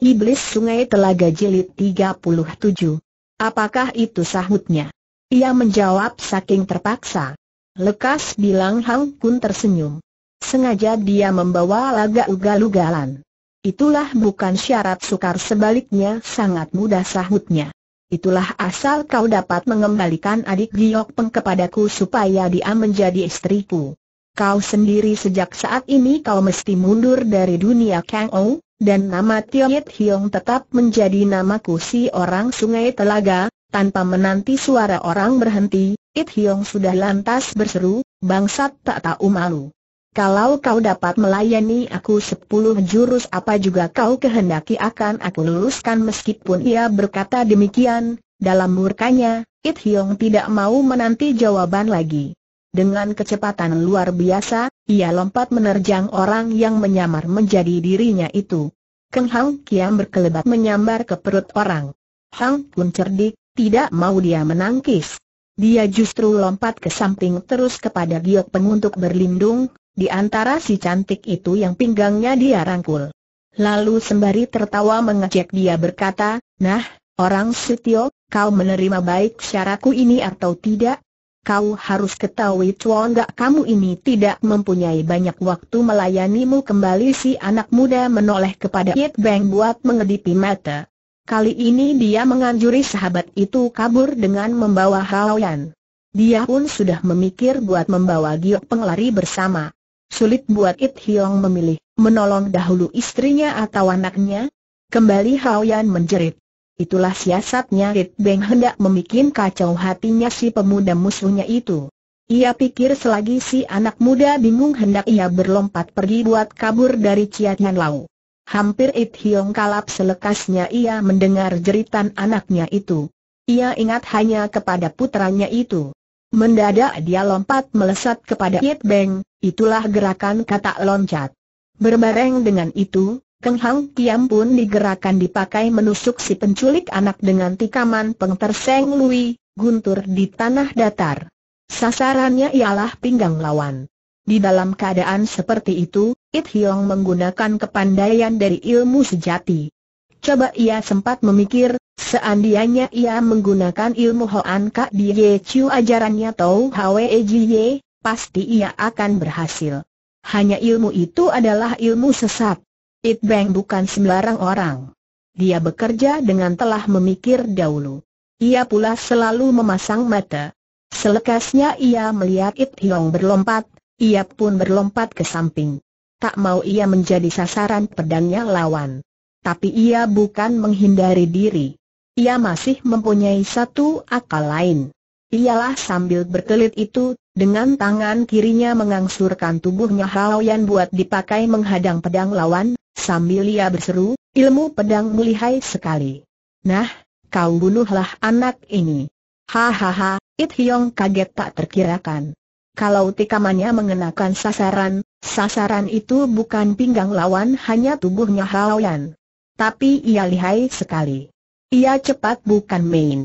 Iblis Sungai Telaga Jilid 37. Apakah itu sahutnya? Ia menjawab saking terpaksa. Lekas bilang Hang Kun tersenyum. Sengaja dia membawa laga ugal-ugalan. Itulah bukan syarat sukar sebaliknya sangat mudah sahutnya. Itulah asal kau dapat mengembalikan adik Giok Peng kepadaku supaya dia menjadi istriku. Kau sendiri sejak saat ini kau mesti mundur dari dunia Kang Ou, dan nama Tiongit Hiong tetap menjadi nama si orang sungai telaga, tanpa menanti suara orang berhenti, It Hiong sudah lantas berseru, bangsat tak tahu malu. Kalau kau dapat melayani aku sepuluh jurus apa juga kau kehendaki akan aku luluskan meskipun ia berkata demikian, dalam murkanya, It Hiong tidak mau menanti jawaban lagi. Dengan kecepatan luar biasa, ia lompat menerjang orang yang menyamar menjadi dirinya itu. Keng Hang Kiam berkelebat menyambar ke perut orang. Hang pun cerdik, tidak mau dia menangkis. Dia justru lompat ke samping terus kepada giok penguntuk berlindung, di antara si cantik itu yang pinggangnya dia rangkul. Lalu sembari tertawa mengecek dia berkata, Nah, orang Sutio, kau menerima baik syaraku ini atau tidak? Kau harus ketahui Gak kamu ini tidak mempunyai banyak waktu melayanimu kembali si anak muda menoleh kepada Yit Bang buat mengedipi mata. Kali ini dia menganjuri sahabat itu kabur dengan membawa Yan. Dia pun sudah memikir buat membawa Giok Penglari bersama. Sulit buat It Hiong memilih, menolong dahulu istrinya atau anaknya. Kembali Yan menjerit. Itulah siasatnya Rit Beng hendak membuat kacau hatinya si pemuda musuhnya itu. Ia pikir selagi si anak muda bingung hendak ia berlompat pergi buat kabur dari Ciat Lau. Hampir It Hiong kalap selekasnya ia mendengar jeritan anaknya itu. Ia ingat hanya kepada putranya itu. Mendadak dia lompat melesat kepada It Beng, itulah gerakan kata loncat. Berbareng dengan itu, Keng Hang Kiam pun digerakkan dipakai menusuk si penculik anak dengan tikaman pengterseng Lui, guntur di tanah datar. Sasarannya ialah pinggang lawan. Di dalam keadaan seperti itu, It Hiong menggunakan kepandaian dari ilmu sejati. Coba ia sempat memikir, seandainya ia menggunakan ilmu Hoan Kak Ye Chiu ajarannya Tau Hwe e Ye, pasti ia akan berhasil. Hanya ilmu itu adalah ilmu sesat. It Bang bukan sembarang orang. Dia bekerja dengan telah memikir dahulu. Ia pula selalu memasang mata. Selekasnya ia melihat It Hiong berlompat, ia pun berlompat ke samping. Tak mau ia menjadi sasaran pedangnya lawan. Tapi ia bukan menghindari diri. Ia masih mempunyai satu akal lain. Ialah sambil berkelit itu, dengan tangan kirinya mengangsurkan tubuhnya Hao Yan buat dipakai menghadang pedang lawan, Sambil ia berseru, ilmu pedang melihai sekali. Nah, kau bunuhlah anak ini. Hahaha, It Hiong kaget tak terkirakan. Kalau tikamannya mengenakan sasaran, sasaran itu bukan pinggang lawan hanya tubuhnya Haoyan. Tapi ia lihai sekali. Ia cepat bukan main.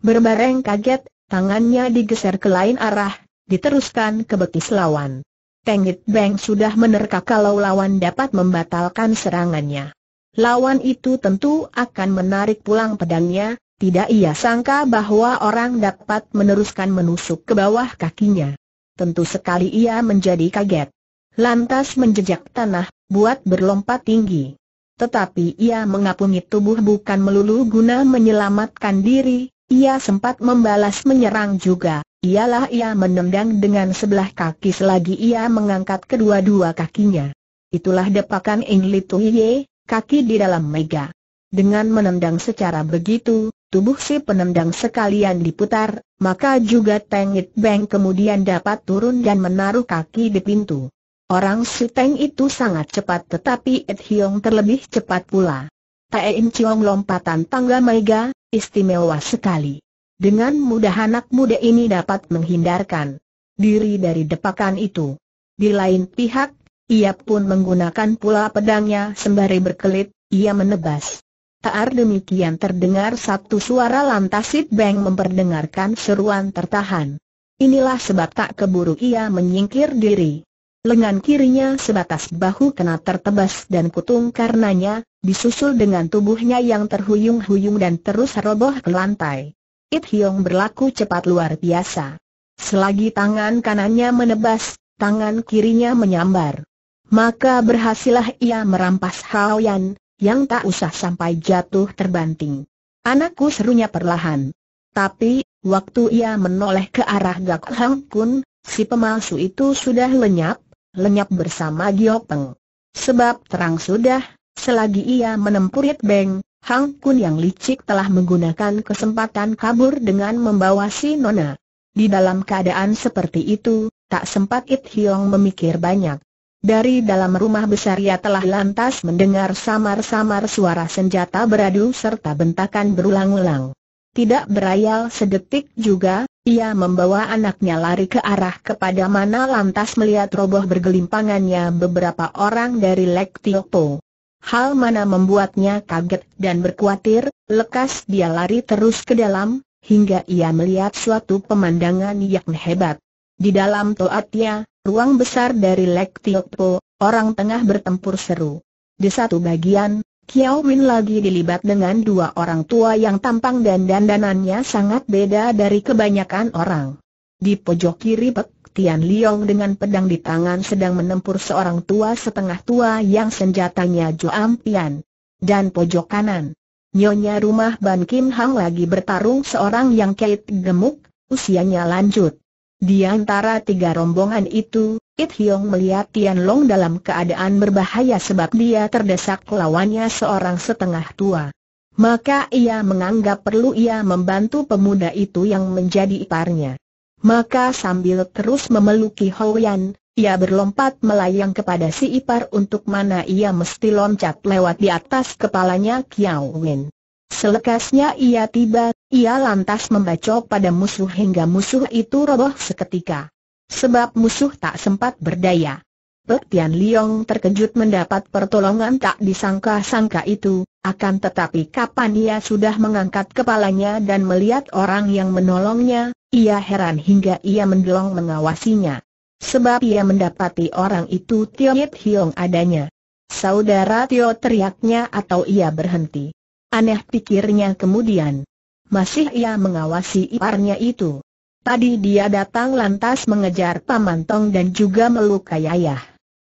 Berbareng kaget, tangannya digeser ke lain arah, diteruskan ke betis lawan. Tengit Beng sudah menerka kalau lawan dapat membatalkan serangannya. Lawan itu tentu akan menarik pulang pedangnya, tidak ia sangka bahwa orang dapat meneruskan menusuk ke bawah kakinya. Tentu sekali ia menjadi kaget. Lantas menjejak tanah, buat berlompat tinggi. Tetapi ia mengapungi tubuh bukan melulu guna menyelamatkan diri, ia sempat membalas menyerang juga. Ialah ia menendang dengan sebelah kaki selagi ia mengangkat kedua-dua kakinya. Itulah depakan Ing ye, kaki di dalam mega. Dengan menendang secara begitu, tubuh si penendang sekalian diputar, maka juga Tengit Beng kemudian dapat turun dan menaruh kaki di pintu. Orang si Teng itu sangat cepat tetapi It Hiong terlebih cepat pula. Tae in Chiong lompatan tangga mega, istimewa sekali. Dengan mudah anak muda ini dapat menghindarkan diri dari depakan itu. Di lain pihak, ia pun menggunakan pula pedangnya sembari berkelit, ia menebas. Taar demikian terdengar satu suara lantas Sid Bang memperdengarkan seruan tertahan. Inilah sebab tak keburu ia menyingkir diri. Lengan kirinya sebatas bahu kena tertebas dan kutung karenanya, disusul dengan tubuhnya yang terhuyung-huyung dan terus roboh ke lantai. It Hiong berlaku cepat luar biasa. Selagi tangan kanannya menebas, tangan kirinya menyambar. Maka berhasillah ia merampas Hao Yan, yang tak usah sampai jatuh terbanting. Anakku serunya perlahan. Tapi, waktu ia menoleh ke arah Gak Hang Kun, si pemalsu itu sudah lenyap, lenyap bersama Giok Peng. Sebab terang sudah, selagi ia menempurit beng, Hang Kun yang licik telah menggunakan kesempatan kabur dengan membawa si Nona. Di dalam keadaan seperti itu, tak sempat It Hiong memikir banyak. Dari dalam rumah besar ia telah lantas mendengar samar-samar suara senjata beradu serta bentakan berulang-ulang. Tidak berayal sedetik juga, ia membawa anaknya lari ke arah kepada mana lantas melihat roboh bergelimpangannya beberapa orang dari Lek Tiopo hal mana membuatnya kaget dan berkuatir, lekas dia lari terus ke dalam, hingga ia melihat suatu pemandangan yang hebat. Di dalam toatnya, ruang besar dari Lek Tiopo, orang tengah bertempur seru. Di satu bagian, Kiao Win lagi dilibat dengan dua orang tua yang tampang dan dandanannya sangat beda dari kebanyakan orang. Di pojok kiri Pek Tian Liong dengan pedang di tangan sedang menempur seorang tua setengah tua yang senjatanya Joam Pian. Dan pojok kanan, Nyonya rumah Ban Kim Hang lagi bertarung seorang yang kait gemuk, usianya lanjut. Di antara tiga rombongan itu, It Hiong melihat Tian Long dalam keadaan berbahaya sebab dia terdesak lawannya seorang setengah tua. Maka ia menganggap perlu ia membantu pemuda itu yang menjadi iparnya. Maka sambil terus memeluki Yan, ia berlompat melayang kepada si ipar untuk mana ia mesti loncat lewat di atas kepalanya Kiao Wen. Selekasnya ia tiba, ia lantas membacok pada musuh hingga musuh itu roboh seketika. Sebab musuh tak sempat berdaya. Pek Tian Liong terkejut mendapat pertolongan tak disangka-sangka itu, akan tetapi kapan ia sudah mengangkat kepalanya dan melihat orang yang menolongnya, ia heran hingga ia mendelong mengawasinya. Sebab ia mendapati orang itu Tio Yip Hiong adanya. Saudara Tio teriaknya atau ia berhenti. Aneh pikirnya kemudian. Masih ia mengawasi iparnya itu. Tadi dia datang lantas mengejar Pamantong dan juga melukai ayah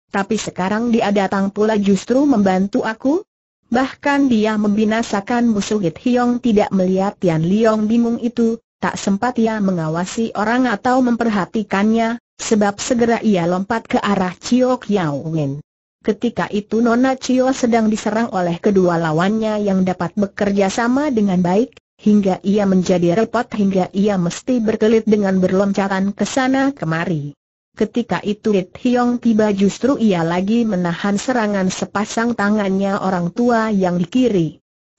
tapi sekarang dia datang pula justru membantu aku? Bahkan dia membinasakan musuh Hit Hiong tidak melihat Tian Liong bingung itu, tak sempat ia mengawasi orang atau memperhatikannya, sebab segera ia lompat ke arah Chio Yao Wen. Ketika itu Nona Cio sedang diserang oleh kedua lawannya yang dapat bekerja sama dengan baik, hingga ia menjadi repot hingga ia mesti berkelit dengan berloncatan ke sana kemari. Ketika itu It Hiong tiba justru ia lagi menahan serangan sepasang tangannya orang tua yang di kiri.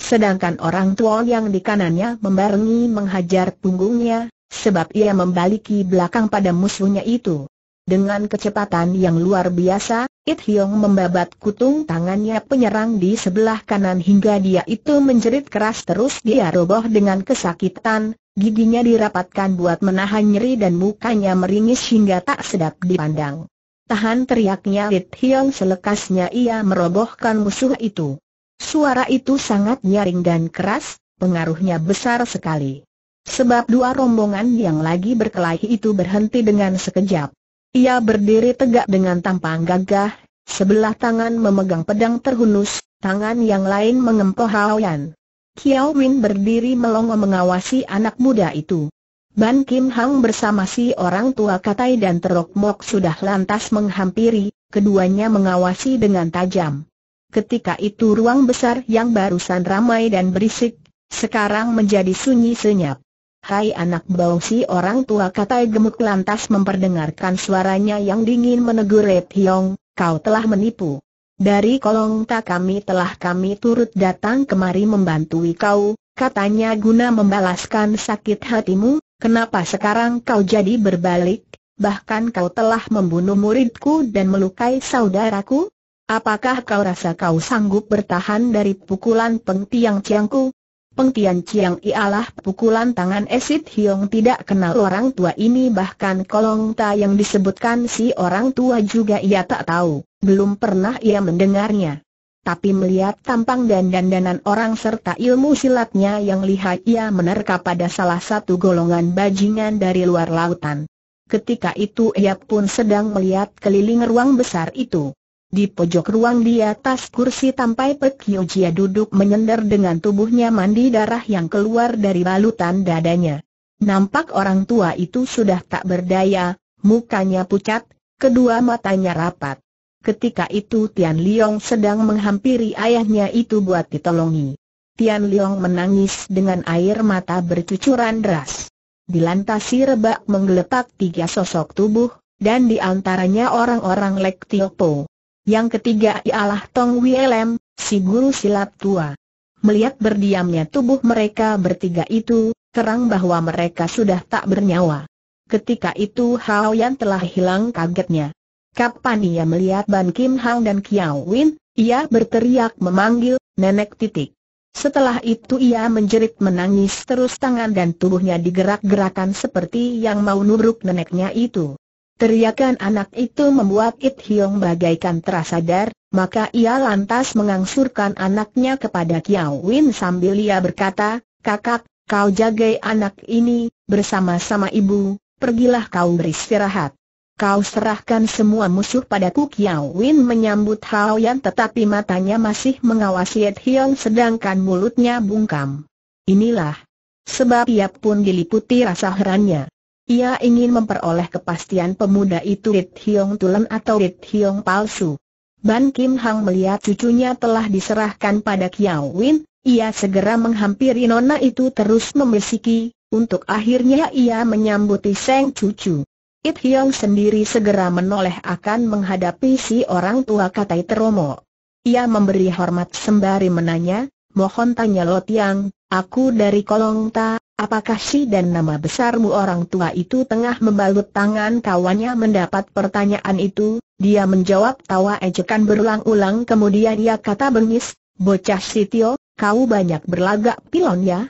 Sedangkan orang tua yang di kanannya membarengi menghajar punggungnya, sebab ia membaliki belakang pada musuhnya itu. Dengan kecepatan yang luar biasa, It Hiong membabat kutung tangannya penyerang di sebelah kanan hingga dia itu menjerit keras terus dia roboh dengan kesakitan, Giginya dirapatkan buat menahan nyeri dan mukanya meringis hingga tak sedap dipandang. Tahan teriaknya Lit Hiong selekasnya ia merobohkan musuh itu. Suara itu sangat nyaring dan keras, pengaruhnya besar sekali. Sebab dua rombongan yang lagi berkelahi itu berhenti dengan sekejap. Ia berdiri tegak dengan tampang gagah, sebelah tangan memegang pedang terhunus, tangan yang lain mengempoh Haoyan. Kiao Win berdiri melongo mengawasi anak muda itu. Ban Kim Hang bersama si orang tua Katai dan Terok Mok sudah lantas menghampiri, keduanya mengawasi dengan tajam. Ketika itu ruang besar yang barusan ramai dan berisik, sekarang menjadi sunyi senyap. Hai anak bau si orang tua Katai gemuk lantas memperdengarkan suaranya yang dingin menegur Red Hyong, kau telah menipu. Dari kolong tak kami telah kami turut datang kemari membantu kau, katanya guna membalaskan sakit hatimu, kenapa sekarang kau jadi berbalik, bahkan kau telah membunuh muridku dan melukai saudaraku? Apakah kau rasa kau sanggup bertahan dari pukulan pengtiang ciangku? Pengtian Ciang ialah pukulan tangan Esit Hiong tidak kenal orang tua ini bahkan kolong ta yang disebutkan si orang tua juga ia tak tahu. Belum pernah ia mendengarnya. Tapi melihat tampang dan dandanan orang serta ilmu silatnya yang lihai ia menerka pada salah satu golongan bajingan dari luar lautan. Ketika itu ia pun sedang melihat keliling ruang besar itu. Di pojok ruang di atas kursi tampai Pekio Jia duduk menyender dengan tubuhnya mandi darah yang keluar dari balutan dadanya. Nampak orang tua itu sudah tak berdaya, mukanya pucat, kedua matanya rapat. Ketika itu Tian Liong sedang menghampiri ayahnya itu buat ditolongi. Tian Liong menangis dengan air mata bercucuran deras. Dilantasi rebak menggeletak tiga sosok tubuh, dan di antaranya orang-orang Lek Po. Yang ketiga ialah Tong Wielem, si guru silat tua. Melihat berdiamnya tubuh mereka bertiga itu, terang bahwa mereka sudah tak bernyawa. Ketika itu Hao Yan telah hilang kagetnya. Kapan ia melihat Ban Kim Hang dan Kiao Win, ia berteriak memanggil, Nenek titik. Setelah itu ia menjerit menangis terus tangan dan tubuhnya digerak-gerakan seperti yang mau nubruk neneknya itu. Teriakan anak itu membuat It Hiong bagaikan terasadar, maka ia lantas mengangsurkan anaknya kepada Kiao Win sambil ia berkata, Kakak, kau jagai anak ini, bersama-sama ibu, pergilah kau beristirahat. Kau serahkan semua musuh padaku Kiao Win menyambut Hao Yan tetapi matanya masih mengawasi Ed Hiong sedangkan mulutnya bungkam. Inilah. Sebab ia pun diliputi rasa herannya. Ia ingin memperoleh kepastian pemuda itu Ed Hiong tulen atau Ed Hiong palsu. Ban Kim Hang melihat cucunya telah diserahkan pada Kiao Win, ia segera menghampiri nona itu terus membesiki, untuk akhirnya ia menyambuti sang cucu. It Hiong sendiri segera menoleh akan menghadapi si orang tua Katai Teromo. Ia memberi hormat sembari menanya, mohon tanya Lo Tiang, aku dari Kolong Ta, apakah si dan nama besarmu orang tua itu tengah membalut tangan kawannya mendapat pertanyaan itu, dia menjawab tawa ejekan berulang-ulang kemudian ia kata bengis, bocah Sitio, kau banyak berlagak pilon ya?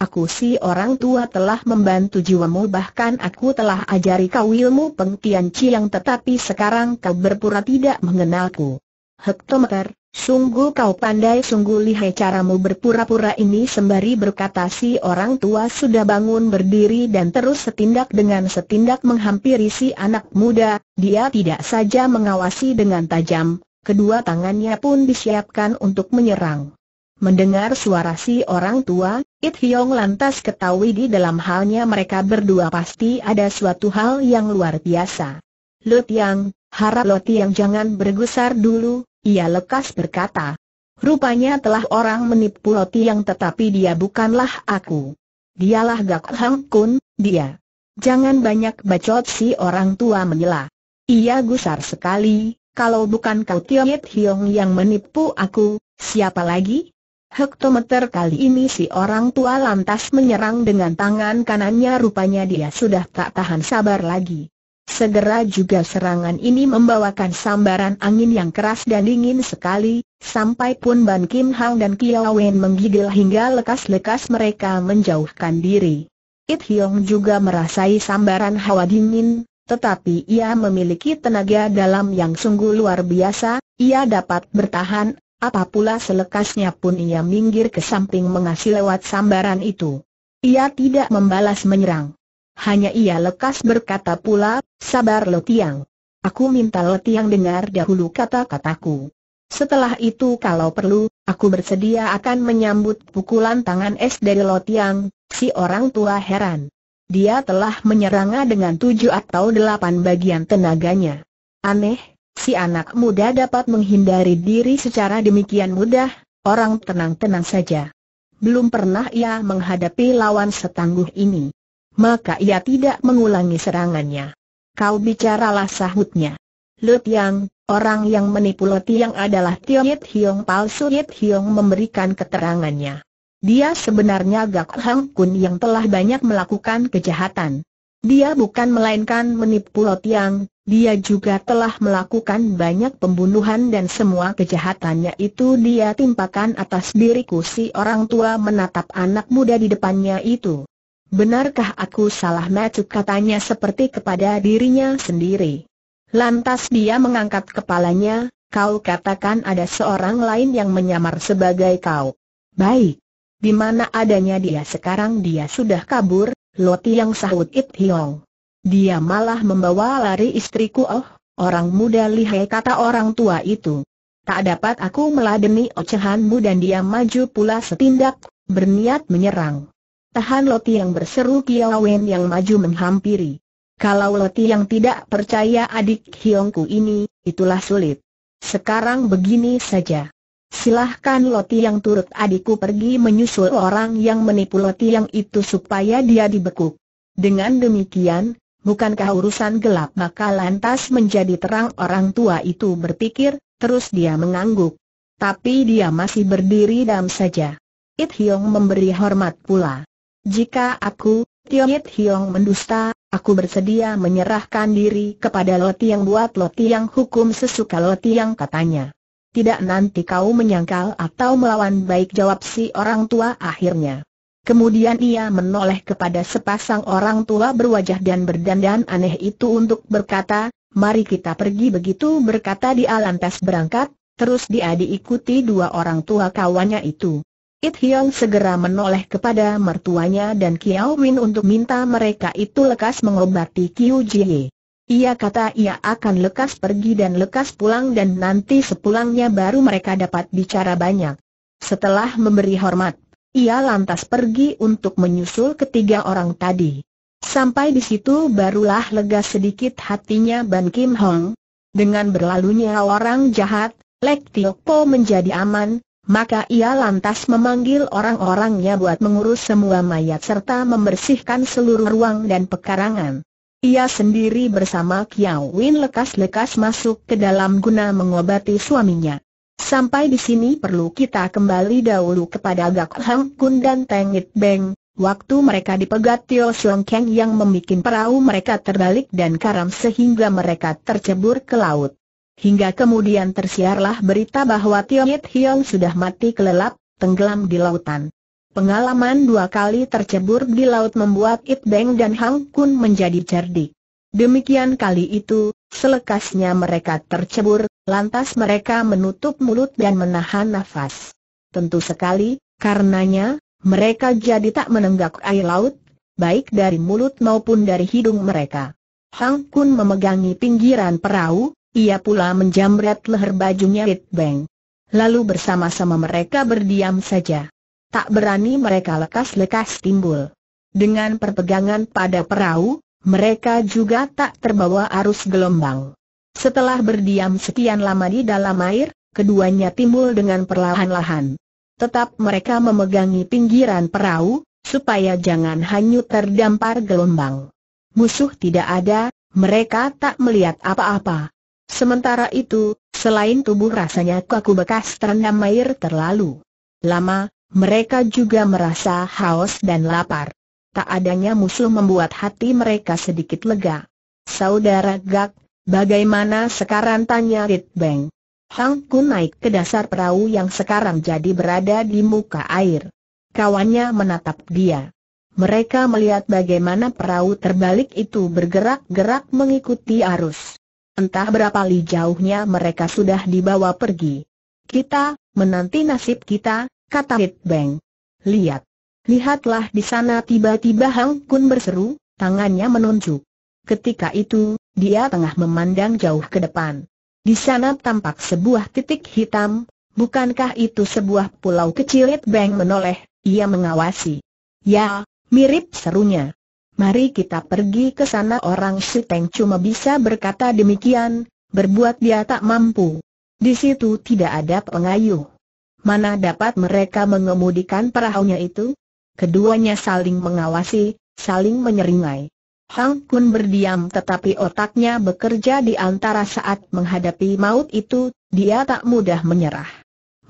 Aku si orang tua telah membantu jiwamu bahkan aku telah ajari kau ilmu pengtian ciang tetapi sekarang kau berpura tidak mengenalku. Hektometer, sungguh kau pandai sungguh lihai caramu berpura-pura ini sembari berkata si orang tua sudah bangun berdiri dan terus setindak dengan setindak menghampiri si anak muda, dia tidak saja mengawasi dengan tajam, kedua tangannya pun disiapkan untuk menyerang. Mendengar suara si orang tua, It Hyong lantas ketahui di dalam halnya mereka berdua pasti ada suatu hal yang luar biasa. Lut Yang, harap Lot Yang jangan bergusar dulu, ia lekas berkata. Rupanya telah orang menipu Lot Yang tetapi dia bukanlah aku. Dialah Gak Hang Kun, dia. Jangan banyak bacot si orang tua menyela. Ia gusar sekali, kalau bukan kau It Hyong yang menipu aku, siapa lagi? Hektometer kali ini si orang tua lantas menyerang dengan tangan kanannya rupanya dia sudah tak tahan sabar lagi. Segera juga serangan ini membawakan sambaran angin yang keras dan dingin sekali, sampai pun Ban Kim Hang dan Kiao Wen menggigil hingga lekas-lekas mereka menjauhkan diri. It Hyong juga merasai sambaran hawa dingin, tetapi ia memiliki tenaga dalam yang sungguh luar biasa, ia dapat bertahan apa pula selekasnya pun ia minggir ke samping mengasih lewat sambaran itu. Ia tidak membalas menyerang. Hanya ia lekas berkata pula, sabar Letiang. Aku minta Letiang dengar dahulu kata-kataku. Setelah itu kalau perlu, aku bersedia akan menyambut pukulan tangan es dari Tiang. si orang tua heran. Dia telah menyerangnya dengan tujuh atau delapan bagian tenaganya. Aneh, si anak muda dapat menghindari diri secara demikian mudah, orang tenang-tenang saja. Belum pernah ia menghadapi lawan setangguh ini. Maka ia tidak mengulangi serangannya. Kau bicaralah sahutnya. Lut Yang, orang yang menipu Lut Yang adalah Yit Hiong palsu Yit Hiong memberikan keterangannya. Dia sebenarnya Gak Hang Kun yang telah banyak melakukan kejahatan. Dia bukan melainkan menipu Lot Yang, dia juga telah melakukan banyak pembunuhan dan semua kejahatannya itu dia timpakan atas diriku si orang tua menatap anak muda di depannya itu. Benarkah aku salah maksud katanya seperti kepada dirinya sendiri? Lantas dia mengangkat kepalanya, kau katakan ada seorang lain yang menyamar sebagai kau. Baik. Di mana adanya dia sekarang dia sudah kabur, Loti yang sahut It Hiong. Dia malah membawa lari istriku oh, orang muda lihai kata orang tua itu. Tak dapat aku meladeni ocehanmu dan dia maju pula setindak, berniat menyerang. Tahan Loti yang berseru Kiawen yang maju menghampiri. Kalau Loti yang tidak percaya adik Hiongku ini, itulah sulit. Sekarang begini saja. Silahkan Loti yang turut adikku pergi menyusul orang yang menipu Loti yang itu supaya dia dibekuk. Dengan demikian, bukankah urusan gelap maka lantas menjadi terang orang tua itu berpikir, terus dia mengangguk. Tapi dia masih berdiri dam saja. It Hiong memberi hormat pula. Jika aku, Tio It Hiong mendusta, aku bersedia menyerahkan diri kepada Loti yang buat Loti yang hukum sesuka Loti yang katanya. Tidak nanti kau menyangkal atau melawan baik jawab si orang tua akhirnya. Kemudian ia menoleh kepada sepasang orang tua berwajah dan berdandan aneh itu untuk berkata, mari kita pergi begitu berkata dia lantas berangkat, terus dia diikuti dua orang tua kawannya itu. It Hyong segera menoleh kepada mertuanya dan Kiao Win untuk minta mereka itu lekas mengobati Kiu Jie. Ia kata ia akan lekas pergi dan lekas pulang dan nanti sepulangnya baru mereka dapat bicara banyak. Setelah memberi hormat ia lantas pergi untuk menyusul ketiga orang tadi. Sampai di situ barulah lega sedikit hatinya Ban Kim Hong. Dengan berlalunya orang jahat, Lek Tiok Po menjadi aman, maka ia lantas memanggil orang-orangnya buat mengurus semua mayat serta membersihkan seluruh ruang dan pekarangan. Ia sendiri bersama Kiao Win lekas-lekas masuk ke dalam guna mengobati suaminya. Sampai di sini perlu kita kembali dahulu kepada Gak Hang Kun dan Tengit Beng. Waktu mereka dipegat Tio Siong Keng yang membuat perahu mereka terbalik dan karam sehingga mereka tercebur ke laut. Hingga kemudian tersiarlah berita bahwa Tio Yit Hiong sudah mati kelelap, tenggelam di lautan. Pengalaman dua kali tercebur di laut membuat It Beng dan Hang Kun menjadi cerdik. Demikian kali itu, selekasnya mereka tercebur, lantas mereka menutup mulut dan menahan nafas. Tentu sekali, karenanya, mereka jadi tak menenggak air laut, baik dari mulut maupun dari hidung mereka. Hang Kun memegangi pinggiran perahu, ia pula menjamret leher bajunya It Bang. Lalu bersama-sama mereka berdiam saja. Tak berani mereka lekas-lekas timbul. Dengan perpegangan pada perahu, mereka juga tak terbawa arus gelombang. Setelah berdiam sekian lama di dalam air, keduanya timbul dengan perlahan-lahan. Tetap mereka memegangi pinggiran perahu, supaya jangan hanyut terdampar gelombang. Musuh tidak ada, mereka tak melihat apa-apa. Sementara itu, selain tubuh rasanya kaku bekas terendam air terlalu lama, mereka juga merasa haus dan lapar tak adanya musuh membuat hati mereka sedikit lega. Saudara Gak, bagaimana sekarang tanya Rit Beng? Hang Kun naik ke dasar perahu yang sekarang jadi berada di muka air. Kawannya menatap dia. Mereka melihat bagaimana perahu terbalik itu bergerak-gerak mengikuti arus. Entah berapa li jauhnya mereka sudah dibawa pergi. Kita, menanti nasib kita, kata Rit Beng. Lihat. Lihatlah di sana tiba-tiba Hang Kun berseru, tangannya menunjuk. Ketika itu, dia tengah memandang jauh ke depan. Di sana tampak sebuah titik hitam, bukankah itu sebuah pulau kecil Red Bang menoleh, ia mengawasi. Ya, mirip serunya. Mari kita pergi ke sana orang Shiteng cuma bisa berkata demikian, berbuat dia tak mampu. Di situ tidak ada pengayuh. Mana dapat mereka mengemudikan perahunya itu? Keduanya saling mengawasi, saling menyeringai. Hang Kun berdiam tetapi otaknya bekerja di antara saat menghadapi maut itu, dia tak mudah menyerah.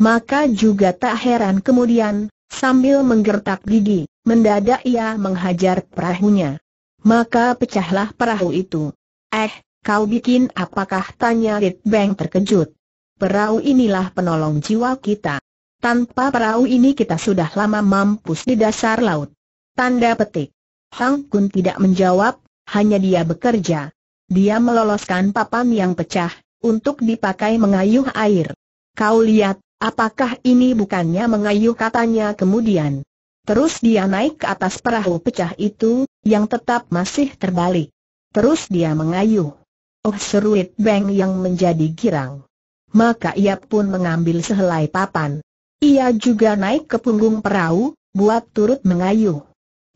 Maka juga tak heran kemudian, sambil menggertak gigi, mendadak ia menghajar perahunya. Maka pecahlah perahu itu. Eh, kau bikin apakah tanya Lit Beng terkejut. Perahu inilah penolong jiwa kita. Tanpa perahu ini kita sudah lama mampus di dasar laut. Tanda petik. Hang Kun tidak menjawab, hanya dia bekerja. Dia meloloskan papan yang pecah, untuk dipakai mengayuh air. Kau lihat, apakah ini bukannya mengayuh katanya kemudian. Terus dia naik ke atas perahu pecah itu, yang tetap masih terbalik. Terus dia mengayuh. Oh seruit Beng yang menjadi girang. Maka ia pun mengambil sehelai papan. Ia juga naik ke punggung perahu, buat turut mengayuh.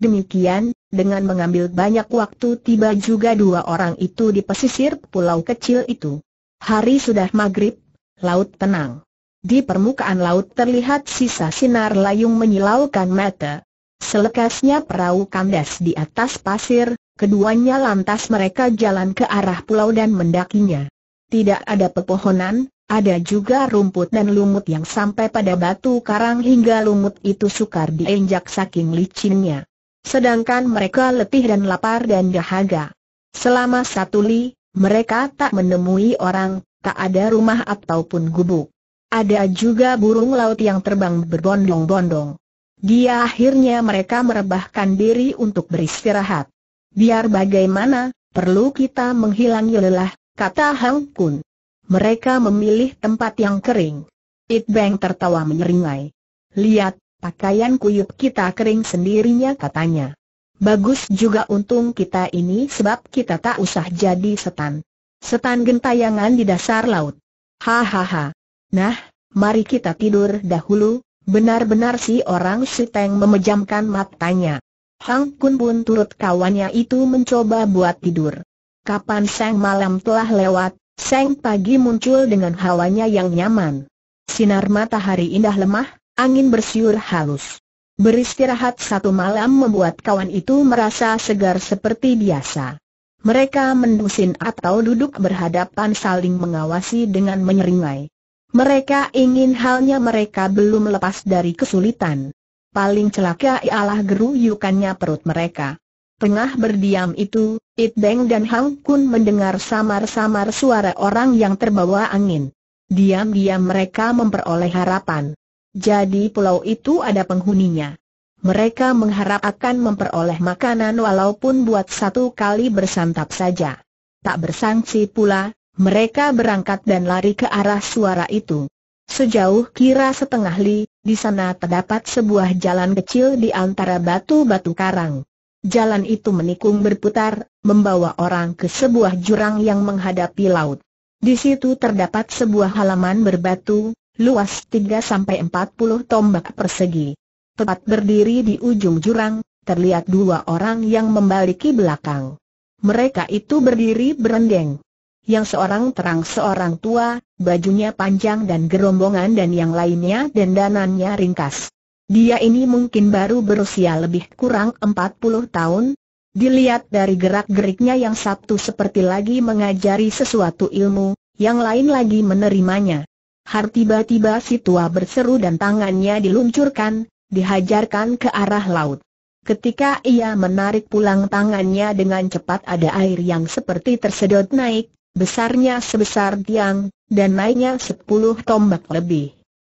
Demikian, dengan mengambil banyak waktu tiba juga dua orang itu di pesisir pulau kecil itu. Hari sudah maghrib, laut tenang. Di permukaan laut terlihat sisa sinar layung menyilaukan mata. Selekasnya perahu kandas di atas pasir, keduanya lantas mereka jalan ke arah pulau dan mendakinya. Tidak ada pepohonan, ada juga rumput dan lumut yang sampai pada batu karang hingga lumut itu sukar diinjak saking licinnya. Sedangkan mereka letih dan lapar dan dahaga. Selama satu li, mereka tak menemui orang, tak ada rumah ataupun gubuk. Ada juga burung laut yang terbang berbondong-bondong. Di akhirnya mereka merebahkan diri untuk beristirahat. Biar bagaimana, perlu kita menghilangi lelah, kata Hang Kun mereka memilih tempat yang kering. It Bang tertawa menyeringai. Lihat, pakaian kuyup kita kering sendirinya katanya. Bagus juga untung kita ini sebab kita tak usah jadi setan. Setan gentayangan di dasar laut. Hahaha. Nah, mari kita tidur dahulu. Benar-benar si orang Siteng memejamkan matanya. Hang Kun pun turut kawannya itu mencoba buat tidur. Kapan sang malam telah lewat, Seng pagi muncul dengan hawanya yang nyaman. Sinar matahari indah lemah, angin bersiul halus. Beristirahat satu malam membuat kawan itu merasa segar seperti biasa. Mereka mendusin atau duduk berhadapan saling mengawasi dengan menyeringai. Mereka ingin halnya mereka belum lepas dari kesulitan. Paling celaka ialah geruyukannya perut mereka. Tengah berdiam itu, It Beng dan Hang Kun mendengar samar-samar suara orang yang terbawa angin. Diam-diam mereka memperoleh harapan. Jadi pulau itu ada penghuninya. Mereka mengharap akan memperoleh makanan walaupun buat satu kali bersantap saja. Tak bersangsi pula, mereka berangkat dan lari ke arah suara itu. Sejauh kira setengah li, di sana terdapat sebuah jalan kecil di antara batu-batu karang. Jalan itu menikung berputar, membawa orang ke sebuah jurang yang menghadapi laut. Di situ terdapat sebuah halaman berbatu, luas 3-40 tombak persegi. Tepat berdiri di ujung jurang, terlihat dua orang yang membaliki belakang. Mereka itu berdiri berendeng. Yang seorang terang seorang tua, bajunya panjang dan gerombongan dan yang lainnya dendanannya ringkas. Dia ini mungkin baru berusia lebih kurang 40 tahun. Dilihat dari gerak-geriknya yang sabtu seperti lagi mengajari sesuatu ilmu, yang lain lagi menerimanya. Har tiba-tiba si tua berseru dan tangannya diluncurkan, dihajarkan ke arah laut. Ketika ia menarik pulang tangannya dengan cepat ada air yang seperti tersedot naik, besarnya sebesar tiang, dan naiknya sepuluh tombak lebih.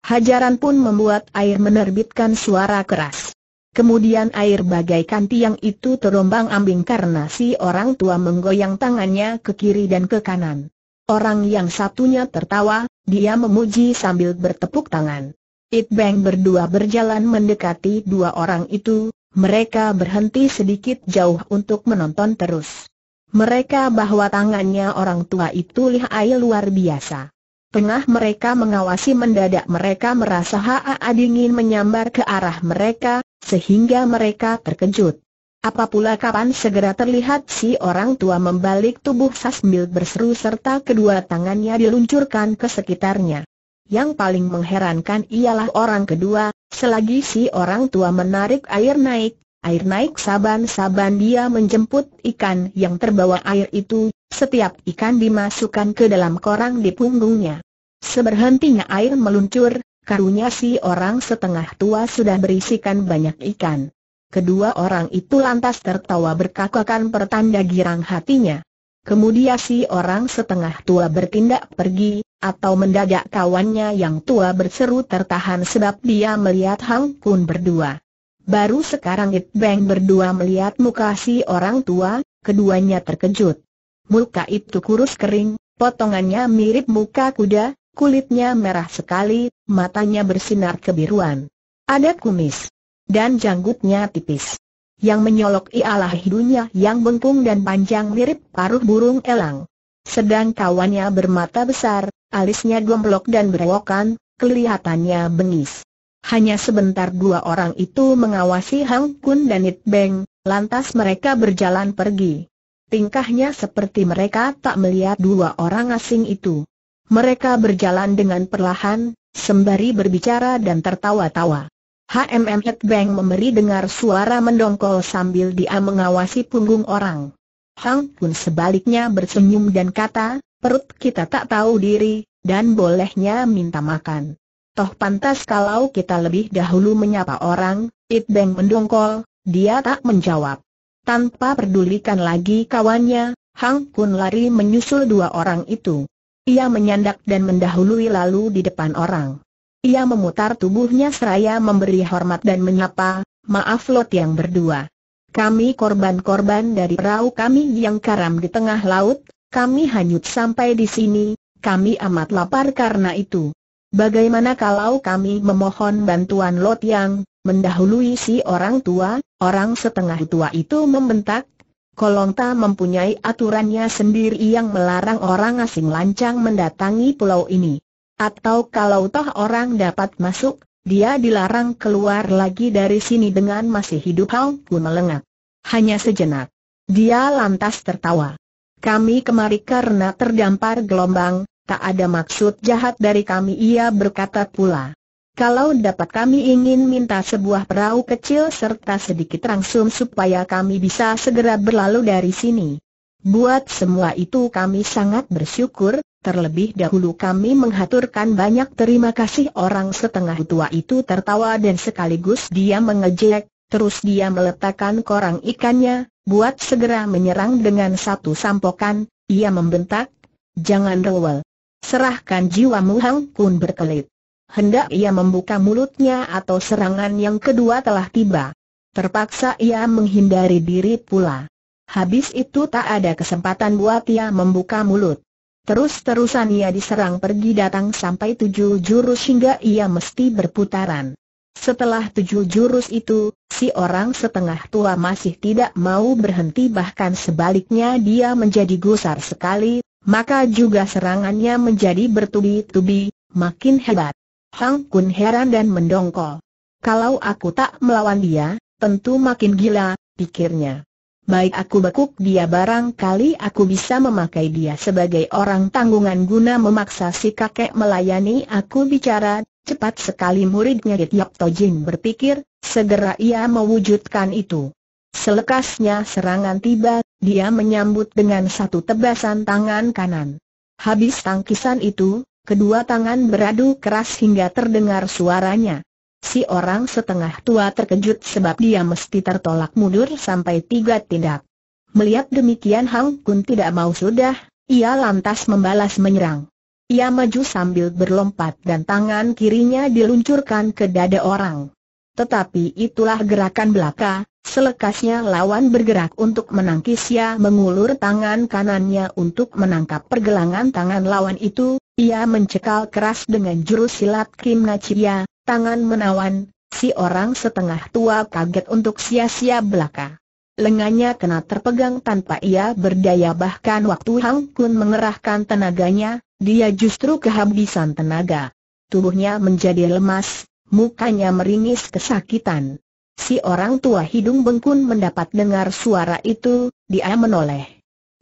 Hajaran pun membuat air menerbitkan suara keras. Kemudian air bagaikan tiang itu terombang ambing karena si orang tua menggoyang tangannya ke kiri dan ke kanan. Orang yang satunya tertawa, dia memuji sambil bertepuk tangan. It Bang berdua berjalan mendekati dua orang itu, mereka berhenti sedikit jauh untuk menonton terus. Mereka bahwa tangannya orang tua itu lihai luar biasa. Tengah mereka mengawasi mendadak mereka merasa Haa dingin menyambar ke arah mereka, sehingga mereka terkejut. Apa pula kapan segera terlihat si orang tua membalik tubuh Sasmil berseru serta kedua tangannya diluncurkan ke sekitarnya. Yang paling mengherankan ialah orang kedua, selagi si orang tua menarik air naik, air naik saban-saban dia menjemput ikan yang terbawa air itu, setiap ikan dimasukkan ke dalam korang di punggungnya. Seberhentinya air meluncur, karunya si orang setengah tua sudah berisikan banyak ikan. Kedua orang itu lantas tertawa berkakakan pertanda girang hatinya. Kemudian si orang setengah tua bertindak pergi, atau mendadak kawannya yang tua berseru tertahan sebab dia melihat Hang Kun berdua. Baru sekarang Itbang Beng berdua melihat muka si orang tua, keduanya terkejut. Muka itu kurus kering, potongannya mirip muka kuda, kulitnya merah sekali, matanya bersinar kebiruan. Ada kumis. Dan janggutnya tipis. Yang menyolok ialah hidungnya yang bengkung dan panjang mirip paruh burung elang. Sedang kawannya bermata besar, alisnya gomblok dan berewokan, kelihatannya bengis. Hanya sebentar dua orang itu mengawasi Hang Kun dan It Beng, lantas mereka berjalan pergi. Tingkahnya seperti mereka tak melihat dua orang asing itu. Mereka berjalan dengan perlahan, sembari berbicara dan tertawa-tawa. HMM It Beng memberi dengar suara mendongkol sambil dia mengawasi punggung orang. Hang Kun sebaliknya bersenyum dan kata, perut kita tak tahu diri, dan bolehnya minta makan. Toh pantas kalau kita lebih dahulu menyapa orang, It Beng mendongkol, dia tak menjawab. Tanpa pedulikan lagi kawannya, Hang Kun lari menyusul dua orang itu. Ia menyandak dan mendahului lalu di depan orang. Ia memutar tubuhnya seraya memberi hormat dan menyapa, maaf lot yang berdua. Kami korban-korban dari perahu kami yang karam di tengah laut, kami hanyut sampai di sini, kami amat lapar karena itu. Bagaimana kalau kami memohon bantuan Lot yang mendahului si orang tua, orang setengah tua itu membentak, Kolongta mempunyai aturannya sendiri yang melarang orang asing lancang mendatangi pulau ini. Atau kalau toh orang dapat masuk, dia dilarang keluar lagi dari sini dengan masih hidup Hau Ku melengak. Hanya sejenak. Dia lantas tertawa. Kami kemari karena terdampar gelombang, tak ada maksud jahat dari kami ia berkata pula. Kalau dapat kami ingin minta sebuah perahu kecil serta sedikit rangsum supaya kami bisa segera berlalu dari sini. Buat semua itu kami sangat bersyukur, terlebih dahulu kami menghaturkan banyak terima kasih orang setengah tua itu tertawa dan sekaligus dia mengejek, terus dia meletakkan korang ikannya, buat segera menyerang dengan satu sampokan, ia membentak, jangan rewel. Serahkan jiwamu Hang Kun berkelit. Hendak ia membuka mulutnya atau serangan yang kedua telah tiba. Terpaksa ia menghindari diri pula. Habis itu tak ada kesempatan buat ia membuka mulut. Terus-terusan ia diserang pergi datang sampai tujuh jurus hingga ia mesti berputaran. Setelah tujuh jurus itu, si orang setengah tua masih tidak mau berhenti bahkan sebaliknya dia menjadi gusar sekali, maka juga serangannya menjadi bertubi-tubi, makin hebat. Hang Kun heran dan mendongkol. Kalau aku tak melawan dia, tentu makin gila, pikirnya. Baik aku bekuk dia barangkali aku bisa memakai dia sebagai orang tanggungan guna memaksa si kakek melayani aku bicara, cepat sekali muridnya Yap Tojin berpikir, segera ia mewujudkan itu. Selekasnya serangan tiba, dia menyambut dengan satu tebasan tangan kanan. Habis tangkisan itu, kedua tangan beradu keras hingga terdengar suaranya. Si orang setengah tua terkejut sebab dia mesti tertolak mundur sampai tiga tindak. Melihat demikian Hang Kun tidak mau sudah, ia lantas membalas menyerang. Ia maju sambil berlompat dan tangan kirinya diluncurkan ke dada orang. Tetapi itulah gerakan belaka, Selekasnya lawan bergerak untuk menangkis ia mengulur tangan kanannya untuk menangkap pergelangan tangan lawan itu, ia mencekal keras dengan jurus silat Kim Nachiya, tangan menawan, si orang setengah tua kaget untuk sia-sia belaka. Lengannya kena terpegang tanpa ia berdaya bahkan waktu Hang Kun mengerahkan tenaganya, dia justru kehabisan tenaga. Tubuhnya menjadi lemas, mukanya meringis kesakitan. Si orang tua hidung bengkun mendapat dengar suara itu, dia menoleh.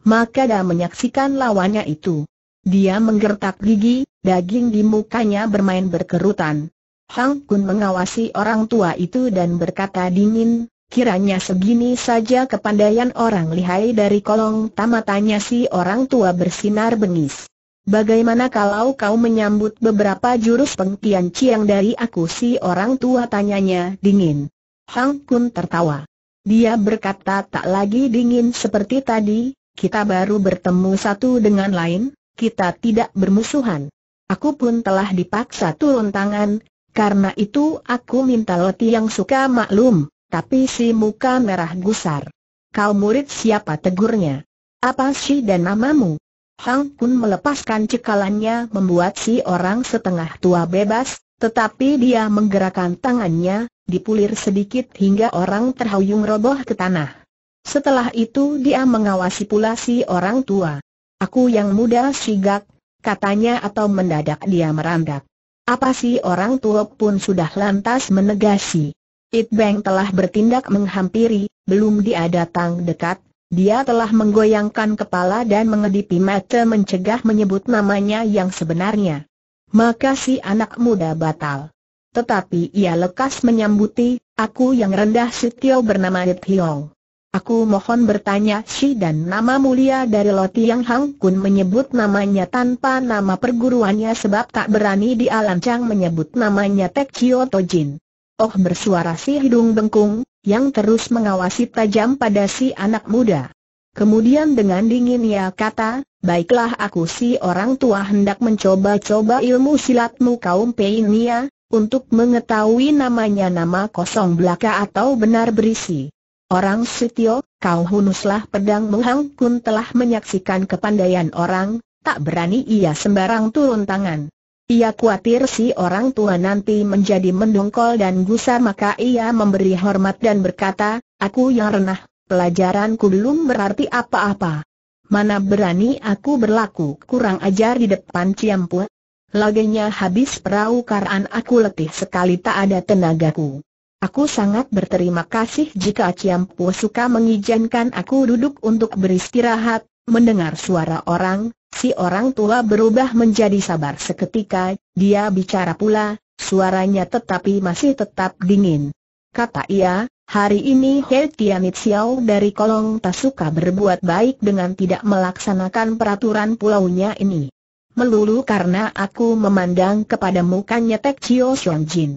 Maka dia menyaksikan lawannya itu. Dia menggertak gigi, daging di mukanya bermain berkerutan. Hang Kun mengawasi orang tua itu dan berkata dingin, Kiranya segini saja kepandaian orang lihai dari kolong tamatanya si orang tua bersinar bengis. Bagaimana kalau kau menyambut beberapa jurus pengtian ciang dari aku si orang tua tanyanya dingin. Hang Kun tertawa. Dia berkata tak lagi dingin seperti tadi, kita baru bertemu satu dengan lain, kita tidak bermusuhan. Aku pun telah dipaksa turun tangan, karena itu aku minta Leti yang suka maklum, tapi si muka merah gusar. Kau murid siapa tegurnya? Apa sih dan namamu? Hang Kun melepaskan cekalannya membuat si orang setengah tua bebas, tetapi dia menggerakkan tangannya, dipulir sedikit hingga orang terhuyung roboh ke tanah. Setelah itu dia mengawasi pula si orang tua. Aku yang muda sigak, katanya atau mendadak dia merandak. Apa si orang tua pun sudah lantas menegasi. It Bang telah bertindak menghampiri, belum dia datang dekat, dia telah menggoyangkan kepala dan mengedipi mata mencegah menyebut namanya yang sebenarnya. Maka si anak muda batal. Tetapi ia lekas menyambuti, aku yang rendah Tio bernama Hit Hiong. Aku mohon bertanya si dan nama mulia dari Loti Yang Hang Kun menyebut namanya tanpa nama perguruannya sebab tak berani di dia lancang menyebut namanya Tek Chio Jin. Oh bersuara si hidung bengkung, yang terus mengawasi tajam pada si anak muda. Kemudian dengan dingin ia kata, baiklah aku si orang tua hendak mencoba-coba ilmu silatmu kaum Peinia, untuk mengetahui namanya nama kosong belaka atau benar berisi. Orang Sitio, kau hunuslah pedangmu Hang Kun telah menyaksikan kepandaian orang, tak berani ia sembarang turun tangan. Ia khawatir si orang tua nanti menjadi mendongkol dan gusar maka ia memberi hormat dan berkata, aku yang renah, pelajaranku belum berarti apa-apa. Mana berani aku berlaku kurang ajar di depan Ciampu, Laganya habis perahu karan aku letih sekali tak ada tenagaku. Aku sangat berterima kasih jika Ciampu suka mengizinkan aku duduk untuk beristirahat, mendengar suara orang, si orang tua berubah menjadi sabar seketika, dia bicara pula, suaranya tetapi masih tetap dingin. Kata ia, hari ini He Tianit Xiao dari kolong tak suka berbuat baik dengan tidak melaksanakan peraturan pulaunya ini melulu karena aku memandang kepada mukanya Tek Chio Xiong Jin.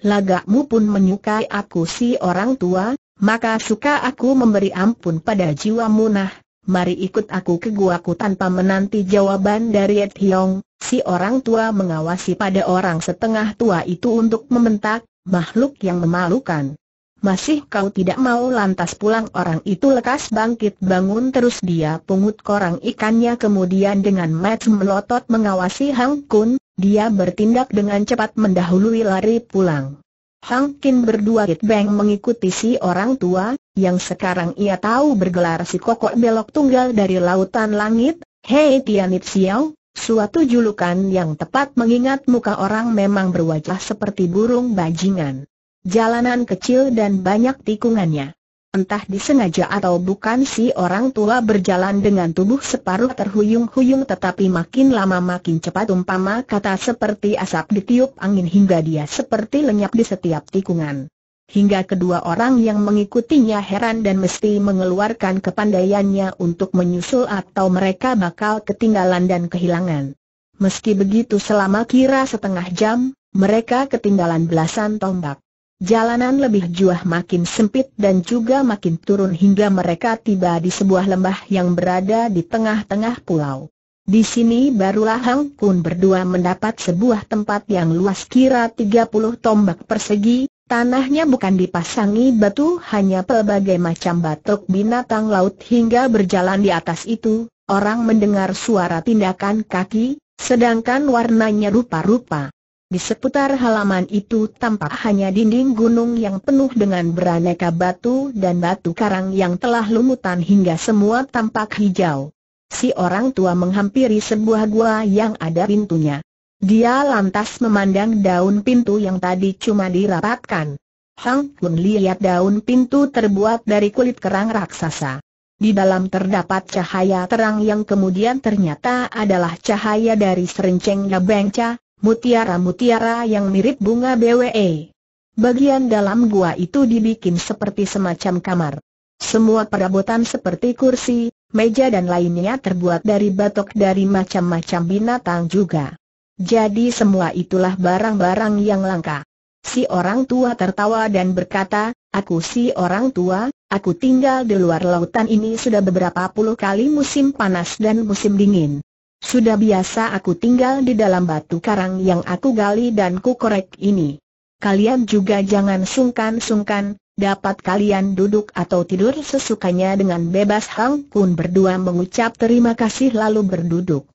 Lagakmu pun menyukai aku si orang tua, maka suka aku memberi ampun pada jiwa munah. Mari ikut aku ke guaku tanpa menanti jawaban dari Ed Hiong. si orang tua mengawasi pada orang setengah tua itu untuk membentak, makhluk yang memalukan masih kau tidak mau lantas pulang orang itu lekas bangkit bangun terus dia pungut korang ikannya kemudian dengan match melotot mengawasi Hang Kun, dia bertindak dengan cepat mendahului lari pulang. Hang Kin berdua Bang mengikuti si orang tua, yang sekarang ia tahu bergelar si kokok belok tunggal dari lautan langit, Hei Tianit Xiao, Suatu julukan yang tepat mengingat muka orang memang berwajah seperti burung bajingan. Jalanan kecil dan banyak tikungannya. Entah disengaja atau bukan si orang tua berjalan dengan tubuh separuh terhuyung-huyung tetapi makin lama makin cepat umpama kata seperti asap ditiup angin hingga dia seperti lenyap di setiap tikungan. Hingga kedua orang yang mengikutinya heran dan mesti mengeluarkan kepandaiannya untuk menyusul atau mereka bakal ketinggalan dan kehilangan. Meski begitu selama kira setengah jam, mereka ketinggalan belasan tombak. Jalanan lebih juah makin sempit dan juga makin turun hingga mereka tiba di sebuah lembah yang berada di tengah-tengah pulau. Di sini barulah Hang Kun berdua mendapat sebuah tempat yang luas kira 30 tombak persegi, tanahnya bukan dipasangi batu hanya pelbagai macam batok binatang laut hingga berjalan di atas itu, orang mendengar suara tindakan kaki, sedangkan warnanya rupa-rupa. Di seputar halaman itu tampak hanya dinding gunung yang penuh dengan beraneka batu dan batu karang yang telah lumutan hingga semua tampak hijau. Si orang tua menghampiri sebuah gua yang ada pintunya. Dia lantas memandang daun pintu yang tadi cuma dirapatkan. Hang Kun lihat daun pintu terbuat dari kulit kerang raksasa. Di dalam terdapat cahaya terang yang kemudian ternyata adalah cahaya dari serenceng Nabengca, mutiara-mutiara yang mirip bunga BWE. Bagian dalam gua itu dibikin seperti semacam kamar. Semua perabotan seperti kursi, meja dan lainnya terbuat dari batok dari macam-macam binatang juga. Jadi semua itulah barang-barang yang langka. Si orang tua tertawa dan berkata, aku si orang tua, aku tinggal di luar lautan ini sudah beberapa puluh kali musim panas dan musim dingin. Sudah biasa aku tinggal di dalam batu karang yang aku gali dan kukorek ini. Kalian juga jangan sungkan-sungkan, dapat kalian duduk atau tidur sesukanya dengan bebas Hang Kun berdua mengucap terima kasih lalu berduduk.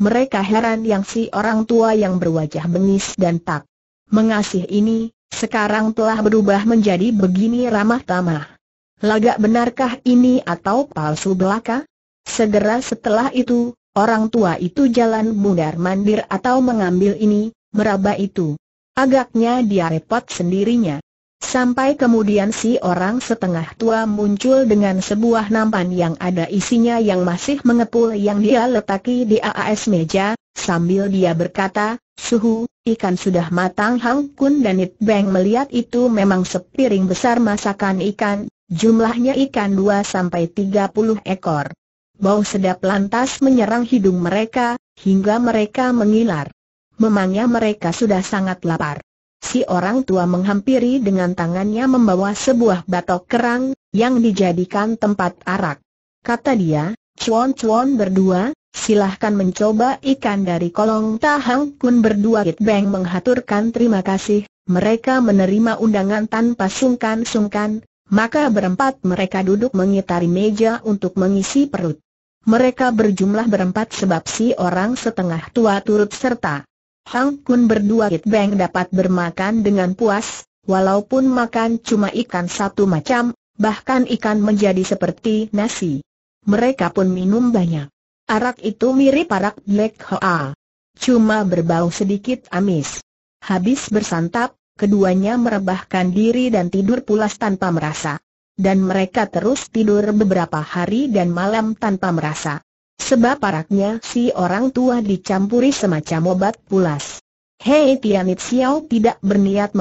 Mereka heran yang si orang tua yang berwajah bengis dan tak mengasih ini, sekarang telah berubah menjadi begini ramah tamah. Lagak benarkah ini atau palsu belaka? Segera setelah itu, Orang tua itu jalan mundar-mandir atau mengambil ini, meraba itu. Agaknya dia repot sendirinya. Sampai kemudian si orang setengah tua muncul dengan sebuah nampan yang ada isinya yang masih mengepul yang dia letaki di aas meja, sambil dia berkata, Suhu, ikan sudah matang Hang Kun dan It Bang melihat itu memang sepiring besar masakan ikan, jumlahnya ikan 2-30 ekor. Bau sedap lantas menyerang hidung mereka, hingga mereka mengilar. Memangnya mereka sudah sangat lapar. Si orang tua menghampiri dengan tangannya membawa sebuah batok kerang, yang dijadikan tempat arak. Kata dia, cuon cuon berdua, silahkan mencoba ikan dari kolong Tahang Kun berdua Kit Beng menghaturkan terima kasih, mereka menerima undangan tanpa sungkan-sungkan, maka berempat mereka duduk mengitari meja untuk mengisi perut. Mereka berjumlah berempat sebab si orang setengah tua turut serta. Hang Kun berdua Kit Beng dapat bermakan dengan puas, walaupun makan cuma ikan satu macam, bahkan ikan menjadi seperti nasi. Mereka pun minum banyak. Arak itu mirip arak Black Hoa. Cuma berbau sedikit amis. Habis bersantap, keduanya merebahkan diri dan tidur pulas tanpa merasa dan mereka terus tidur beberapa hari dan malam tanpa merasa. Sebab paraknya si orang tua dicampuri semacam obat pulas. Hei Tianit Xiao tidak berniat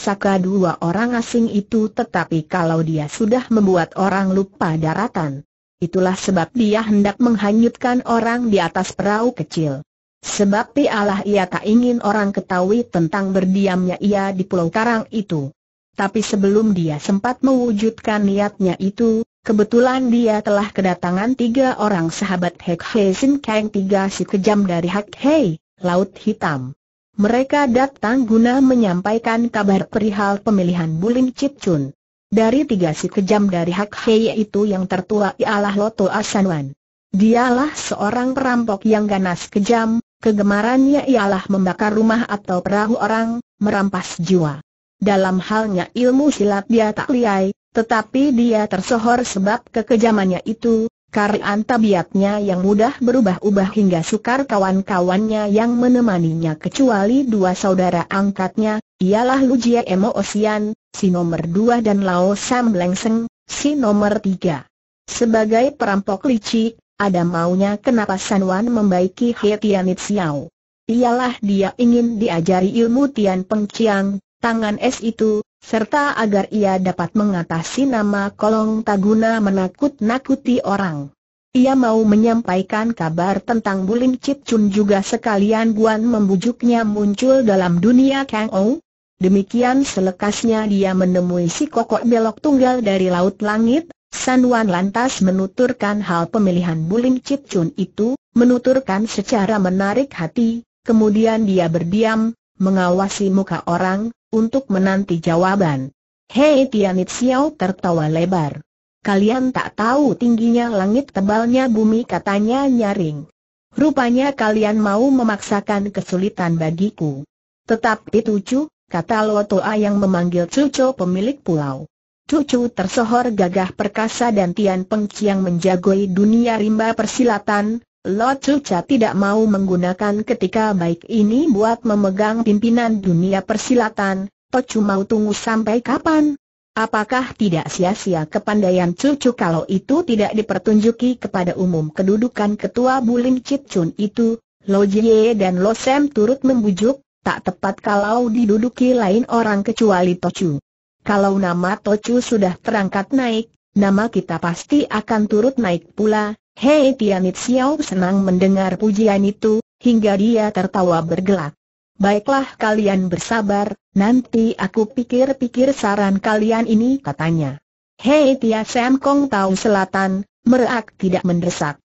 saka dua orang asing itu tetapi kalau dia sudah membuat orang lupa daratan. Itulah sebab dia hendak menghanyutkan orang di atas perahu kecil. Sebab pialah ia tak ingin orang ketahui tentang berdiamnya ia di Pulau Karang itu. Tapi sebelum dia sempat mewujudkan niatnya itu, kebetulan dia telah kedatangan tiga orang sahabat Hek Hei Sin Kang tiga si kejam dari Hek Hei, Laut Hitam. Mereka datang guna menyampaikan kabar perihal pemilihan Bulim Chip Chun. Dari tiga si kejam dari Hak Hei itu yang tertua ialah Loto Asanwan. Dialah seorang perampok yang ganas kejam, kegemarannya ialah membakar rumah atau perahu orang, merampas jiwa. Dalam halnya ilmu silat dia tak liai, tetapi dia tersohor sebab kekejamannya itu, karena tabiatnya yang mudah berubah-ubah hingga sukar kawan-kawannya yang menemaninya kecuali dua saudara angkatnya, ialah Lu Jie Emo Osian, si nomor dua dan Lao Sam Leng Seng, si nomor tiga. Sebagai perampok licik, ada maunya kenapa San Sanwan membaiki He Tianit Xiao. Ialah dia ingin diajari ilmu Tian Peng Pengciang, tangan es itu, serta agar ia dapat mengatasi nama kolong taguna menakut-nakuti orang. Ia mau menyampaikan kabar tentang Bulim Chip Chun juga sekalian Guan membujuknya muncul dalam dunia Kang Ou. Demikian selekasnya dia menemui si kokok belok tunggal dari laut langit, San Wan lantas menuturkan hal pemilihan Bulim Chip Chun itu, menuturkan secara menarik hati, kemudian dia berdiam, mengawasi muka orang, untuk menanti jawaban. Hei Tianit Xiao tertawa lebar. Kalian tak tahu tingginya langit tebalnya bumi katanya nyaring. Rupanya kalian mau memaksakan kesulitan bagiku. Tetapi tujuh, kata Lotoa yang memanggil Cucu pemilik pulau. Cucu tersohor gagah perkasa dan Tian Peng yang menjagoi dunia rimba persilatan, Lo Cuca tidak mau menggunakan ketika baik ini buat memegang pimpinan dunia persilatan, Tocu mau tunggu sampai kapan? Apakah tidak sia-sia kepandaian cucu kalau itu tidak dipertunjuki kepada umum kedudukan ketua Bulim Cit Chun itu? Lo Jie dan Lo Sam turut membujuk, tak tepat kalau diduduki lain orang kecuali Tocu. Kalau nama Tocu sudah terangkat naik, nama kita pasti akan turut naik pula, Hei Tianit Xiao senang mendengar pujian itu, hingga dia tertawa bergelak. Baiklah kalian bersabar, nanti aku pikir-pikir saran kalian ini katanya. Hei Tia Sam Kong tahu selatan, Merak tidak mendesak.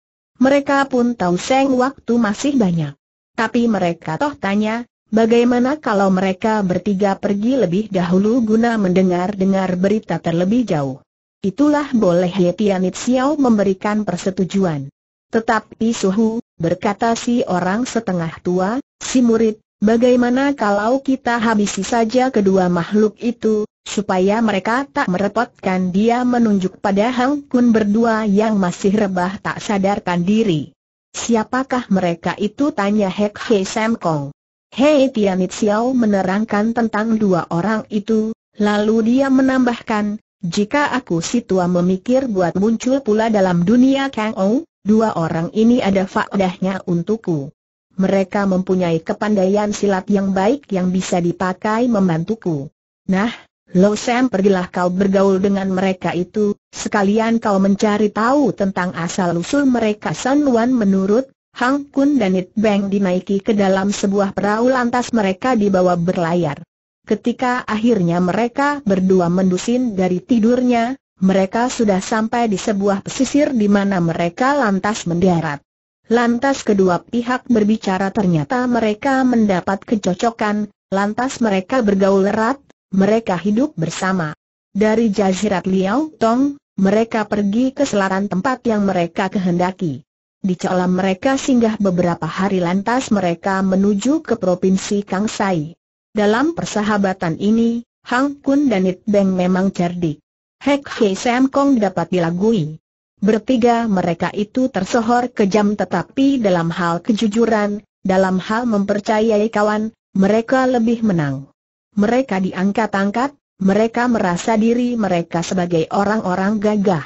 Mereka pun tahu seng waktu masih banyak. Tapi mereka toh tanya, bagaimana kalau mereka bertiga pergi lebih dahulu guna mendengar-dengar berita terlebih jauh. Itulah boleh Ye Tianit Xiao memberikan persetujuan. Tetapi Suhu, berkata si orang setengah tua, si murid, bagaimana kalau kita habisi saja kedua makhluk itu, supaya mereka tak merepotkan dia menunjuk pada Hang Kun berdua yang masih rebah tak sadarkan diri. Siapakah mereka itu tanya Hek Hei Sam Kong. Hei Tianit Xiao menerangkan tentang dua orang itu, lalu dia menambahkan, jika aku si tua memikir buat muncul pula dalam dunia Kang Ou, dua orang ini ada faedahnya untukku. Mereka mempunyai kepandaian silat yang baik yang bisa dipakai membantuku. Nah, Lo Sam pergilah kau bergaul dengan mereka itu, sekalian kau mencari tahu tentang asal-usul mereka San Wan menurut Hang Kun dan It Bang dinaiki ke dalam sebuah perahu lantas mereka dibawa berlayar. Ketika akhirnya mereka berdua mendusin dari tidurnya, mereka sudah sampai di sebuah pesisir di mana mereka lantas mendarat. Lantas kedua pihak berbicara ternyata mereka mendapat kecocokan, lantas mereka bergaul erat, mereka hidup bersama. Dari jazirat Liao Tong, mereka pergi ke selatan tempat yang mereka kehendaki. Di celah mereka singgah beberapa hari lantas mereka menuju ke Provinsi Kangsai. Dalam persahabatan ini, Hang Kun dan It Beng memang cerdik. Hek Hei Sam Kong dapat dilagui. Bertiga mereka itu tersohor kejam tetapi dalam hal kejujuran, dalam hal mempercayai kawan, mereka lebih menang. Mereka diangkat-angkat, mereka merasa diri mereka sebagai orang-orang gagah.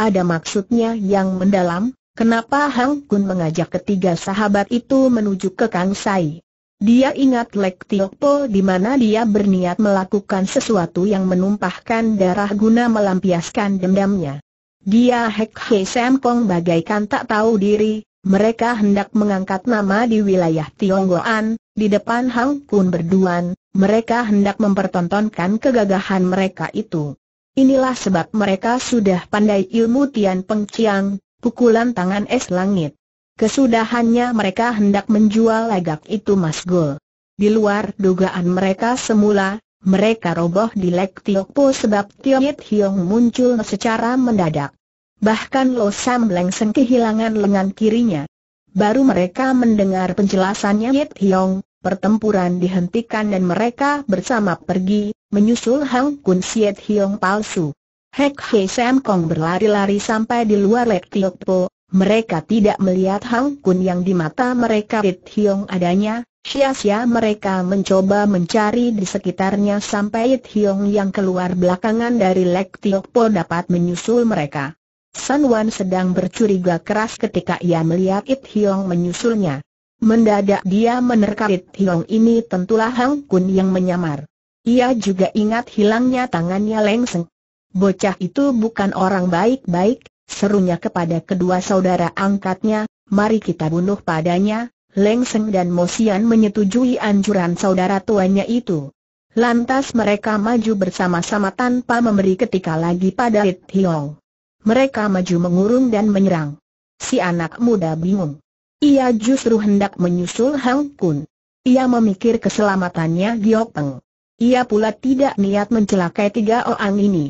Ada maksudnya yang mendalam, kenapa Hang Kun mengajak ketiga sahabat itu menuju ke Kang Sai. Dia ingat Lek Tiokpo di mana dia berniat melakukan sesuatu yang menumpahkan darah guna melampiaskan dendamnya. Dia Hek Hei Sam Kong bagaikan tak tahu diri, mereka hendak mengangkat nama di wilayah Tionggoan, di depan Hang Kun berduan, mereka hendak mempertontonkan kegagahan mereka itu. Inilah sebab mereka sudah pandai ilmu Tian Peng Chiang, pukulan tangan es langit. Kesudahannya mereka hendak menjual legak itu Mas Gol. Di luar dugaan mereka semula, mereka roboh di Lek Tiok Po sebab Yit Hiong muncul secara mendadak. Bahkan Lo Sam Lengseng kehilangan lengan kirinya. Baru mereka mendengar penjelasannya Yit Hiong, pertempuran dihentikan dan mereka bersama pergi, menyusul Hang Kun Siet Hiong palsu. Hek Hei Sam Kong berlari-lari sampai di luar Lek Tiok Po, mereka tidak melihat Hang Kun yang di mata mereka Rit Hiong adanya, sia-sia mereka mencoba mencari di sekitarnya sampai Rit Hiong yang keluar belakangan dari Lek Tiok Po dapat menyusul mereka. San Wan sedang bercuriga keras ketika ia melihat It Hiong menyusulnya. Mendadak dia menerka It Hiong ini tentulah Hang Kun yang menyamar. Ia juga ingat hilangnya tangannya lengseng. Bocah itu bukan orang baik-baik, Serunya kepada kedua saudara angkatnya, mari kita bunuh padanya, Leng Seng dan Mo Mosian menyetujui anjuran saudara tuanya itu. Lantas mereka maju bersama-sama tanpa memberi ketika lagi pada It Hiong. Mereka maju mengurung dan menyerang. Si anak muda bingung. Ia justru hendak menyusul Hang Kun. Ia memikir keselamatannya Giok Peng. Ia pula tidak niat mencelakai tiga orang ini.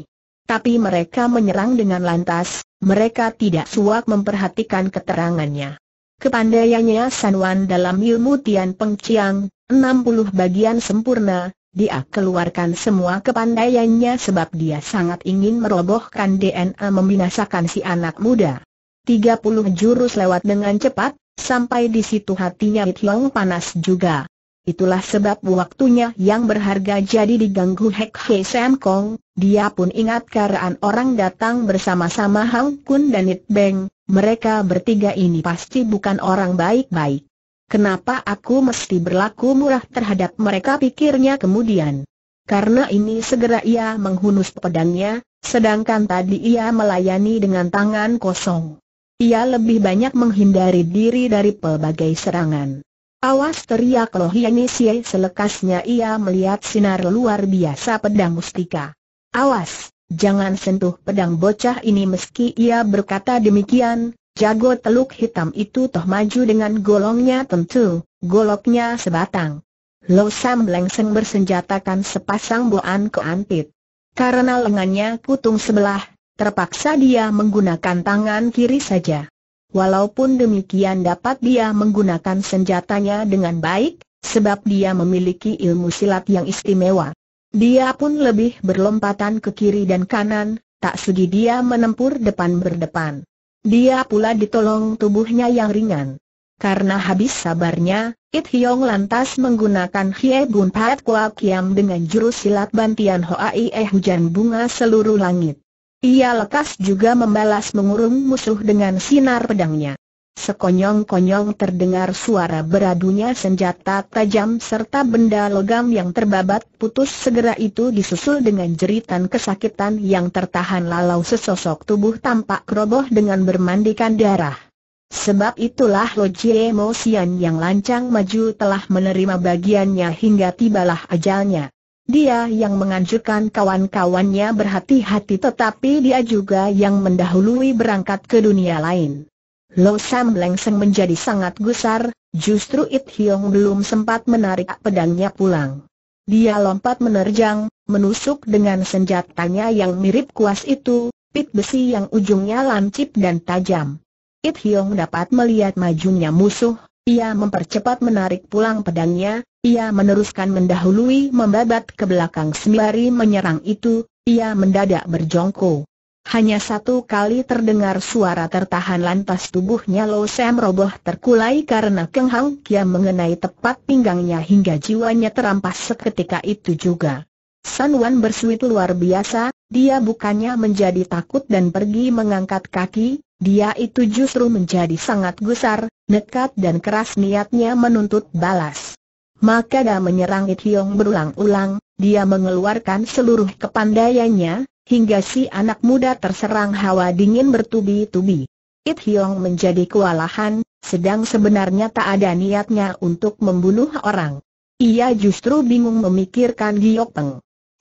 Tapi mereka menyerang dengan lantas, mereka tidak suak memperhatikan keterangannya. Kepandaiannya Sanwan dalam ilmu Tian Peng Chiang, 60 bagian sempurna, dia keluarkan semua kepandaiannya sebab dia sangat ingin merobohkan DNA membinasakan si anak muda. 30 jurus lewat dengan cepat, sampai di situ hatinya Yong panas juga. Itulah sebab waktunya yang berharga jadi diganggu Hek Hei Sam Kong, dia pun ingat karaan orang datang bersama-sama Hang Kun dan It Beng, mereka bertiga ini pasti bukan orang baik-baik. Kenapa aku mesti berlaku murah terhadap mereka pikirnya kemudian. Karena ini segera ia menghunus pedangnya, sedangkan tadi ia melayani dengan tangan kosong. Ia lebih banyak menghindari diri dari pelbagai serangan. Awas teriak Loh Yanisye selekasnya ia melihat sinar luar biasa pedang mustika. Awas, jangan sentuh pedang bocah ini meski ia berkata demikian, jago teluk hitam itu toh maju dengan golongnya tentu, goloknya sebatang. Lo Sam Lengseng bersenjatakan sepasang boan antit. Karena lengannya kutung sebelah, terpaksa dia menggunakan tangan kiri saja. Walaupun demikian dapat dia menggunakan senjatanya dengan baik, sebab dia memiliki ilmu silat yang istimewa. Dia pun lebih berlompatan ke kiri dan kanan, tak segi dia menempur depan berdepan. Dia pula ditolong tubuhnya yang ringan. Karena habis sabarnya, It Hiong lantas menggunakan Hie Bun Pat Kua Kiam dengan jurus silat bantian Hoa Ie eh Hujan Bunga Seluruh Langit. Ia lekas juga membalas mengurung musuh dengan sinar pedangnya. Sekonyong-konyong terdengar suara beradunya senjata tajam serta benda logam yang terbabat putus segera itu disusul dengan jeritan kesakitan yang tertahan lalau sesosok tubuh tampak roboh dengan bermandikan darah. Sebab itulah Lo Jie Mo Sian yang lancang maju telah menerima bagiannya hingga tibalah ajalnya. Dia yang menganjurkan kawan-kawannya berhati-hati tetapi dia juga yang mendahului berangkat ke dunia lain. Lo Sam Lengseng menjadi sangat gusar, justru It Hiong belum sempat menarik pedangnya pulang. Dia lompat menerjang, menusuk dengan senjatanya yang mirip kuas itu, pit besi yang ujungnya lancip dan tajam. It Hiong dapat melihat majunya musuh, ia mempercepat menarik pulang pedangnya, ia meneruskan mendahului membabat ke belakang sembari menyerang itu, ia mendadak berjongkok. Hanya satu kali terdengar suara tertahan lantas tubuhnya Lo Sam roboh terkulai karena Keng Hang Kia mengenai tepat pinggangnya hingga jiwanya terampas seketika itu juga. San Wan bersuit luar biasa, dia bukannya menjadi takut dan pergi mengangkat kaki, dia itu justru menjadi sangat gusar, nekat dan keras niatnya menuntut balas. Maka dia menyerang It Hiong berulang-ulang, dia mengeluarkan seluruh kepandaiannya, hingga si anak muda terserang hawa dingin bertubi-tubi. It Hiong menjadi kewalahan, sedang sebenarnya tak ada niatnya untuk membunuh orang. Ia justru bingung memikirkan Giok Peng.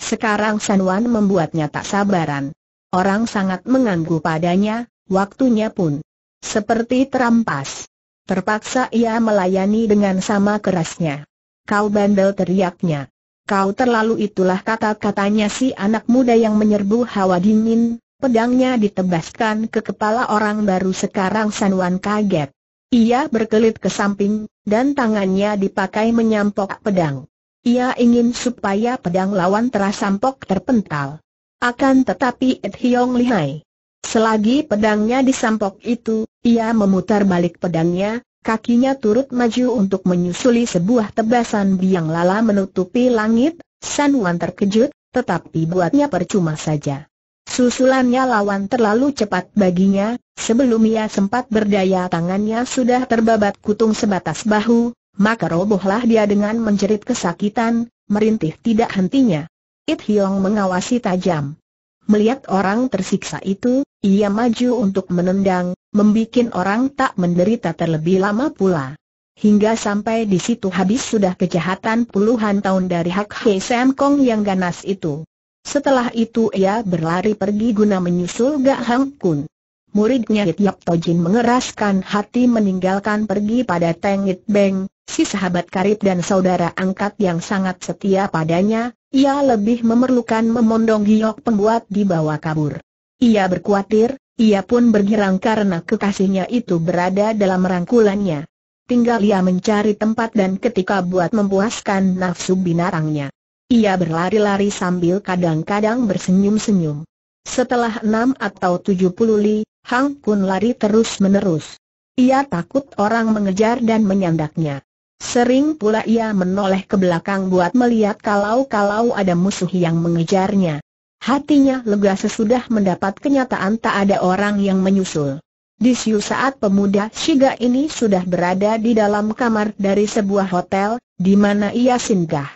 Sekarang San Wan membuatnya tak sabaran. Orang sangat mengganggu padanya, Waktunya pun seperti terampas. Terpaksa ia melayani dengan sama kerasnya. Kau bandel teriaknya. Kau terlalu itulah kata-katanya si anak muda yang menyerbu hawa dingin, pedangnya ditebaskan ke kepala orang baru sekarang Sanwan kaget. Ia berkelit ke samping, dan tangannya dipakai menyampok pedang. Ia ingin supaya pedang lawan terasampok terpental. Akan tetapi Ed Hiong lihai. Selagi pedangnya disampok itu, ia memutar balik pedangnya, kakinya turut maju untuk menyusuli sebuah tebasan biang lala menutupi langit, San Wan terkejut, tetapi buatnya percuma saja. Susulannya lawan terlalu cepat baginya, sebelum ia sempat berdaya tangannya sudah terbabat kutung sebatas bahu, maka robohlah dia dengan menjerit kesakitan, merintih tidak hentinya. It Hiong mengawasi tajam. Melihat orang tersiksa itu, ia maju untuk menendang, membuat orang tak menderita terlebih lama pula. Hingga sampai di situ habis sudah kejahatan puluhan tahun dari Hak Hei Sam Kong yang ganas itu. Setelah itu ia berlari pergi guna menyusul Gak Hang Kun. Muridnya To Tojin mengeraskan hati meninggalkan pergi pada Tangit Beng, si sahabat karib dan saudara angkat yang sangat setia padanya, ia lebih memerlukan memondong giok pembuat dibawa kabur. Ia berkuatir, ia pun bergirang karena kekasihnya itu berada dalam rangkulannya. Tinggal ia mencari tempat dan ketika buat memuaskan nafsu binarangnya. Ia berlari-lari sambil kadang-kadang bersenyum-senyum. Setelah enam atau tujuh puluh li, Hang Kun lari terus-menerus. Ia takut orang mengejar dan menyandaknya. Sering pula ia menoleh ke belakang buat melihat kalau-kalau ada musuh yang mengejarnya. Hatinya lega sesudah mendapat kenyataan tak ada orang yang menyusul. Di siu saat pemuda Shiga ini sudah berada di dalam kamar dari sebuah hotel, di mana ia singgah.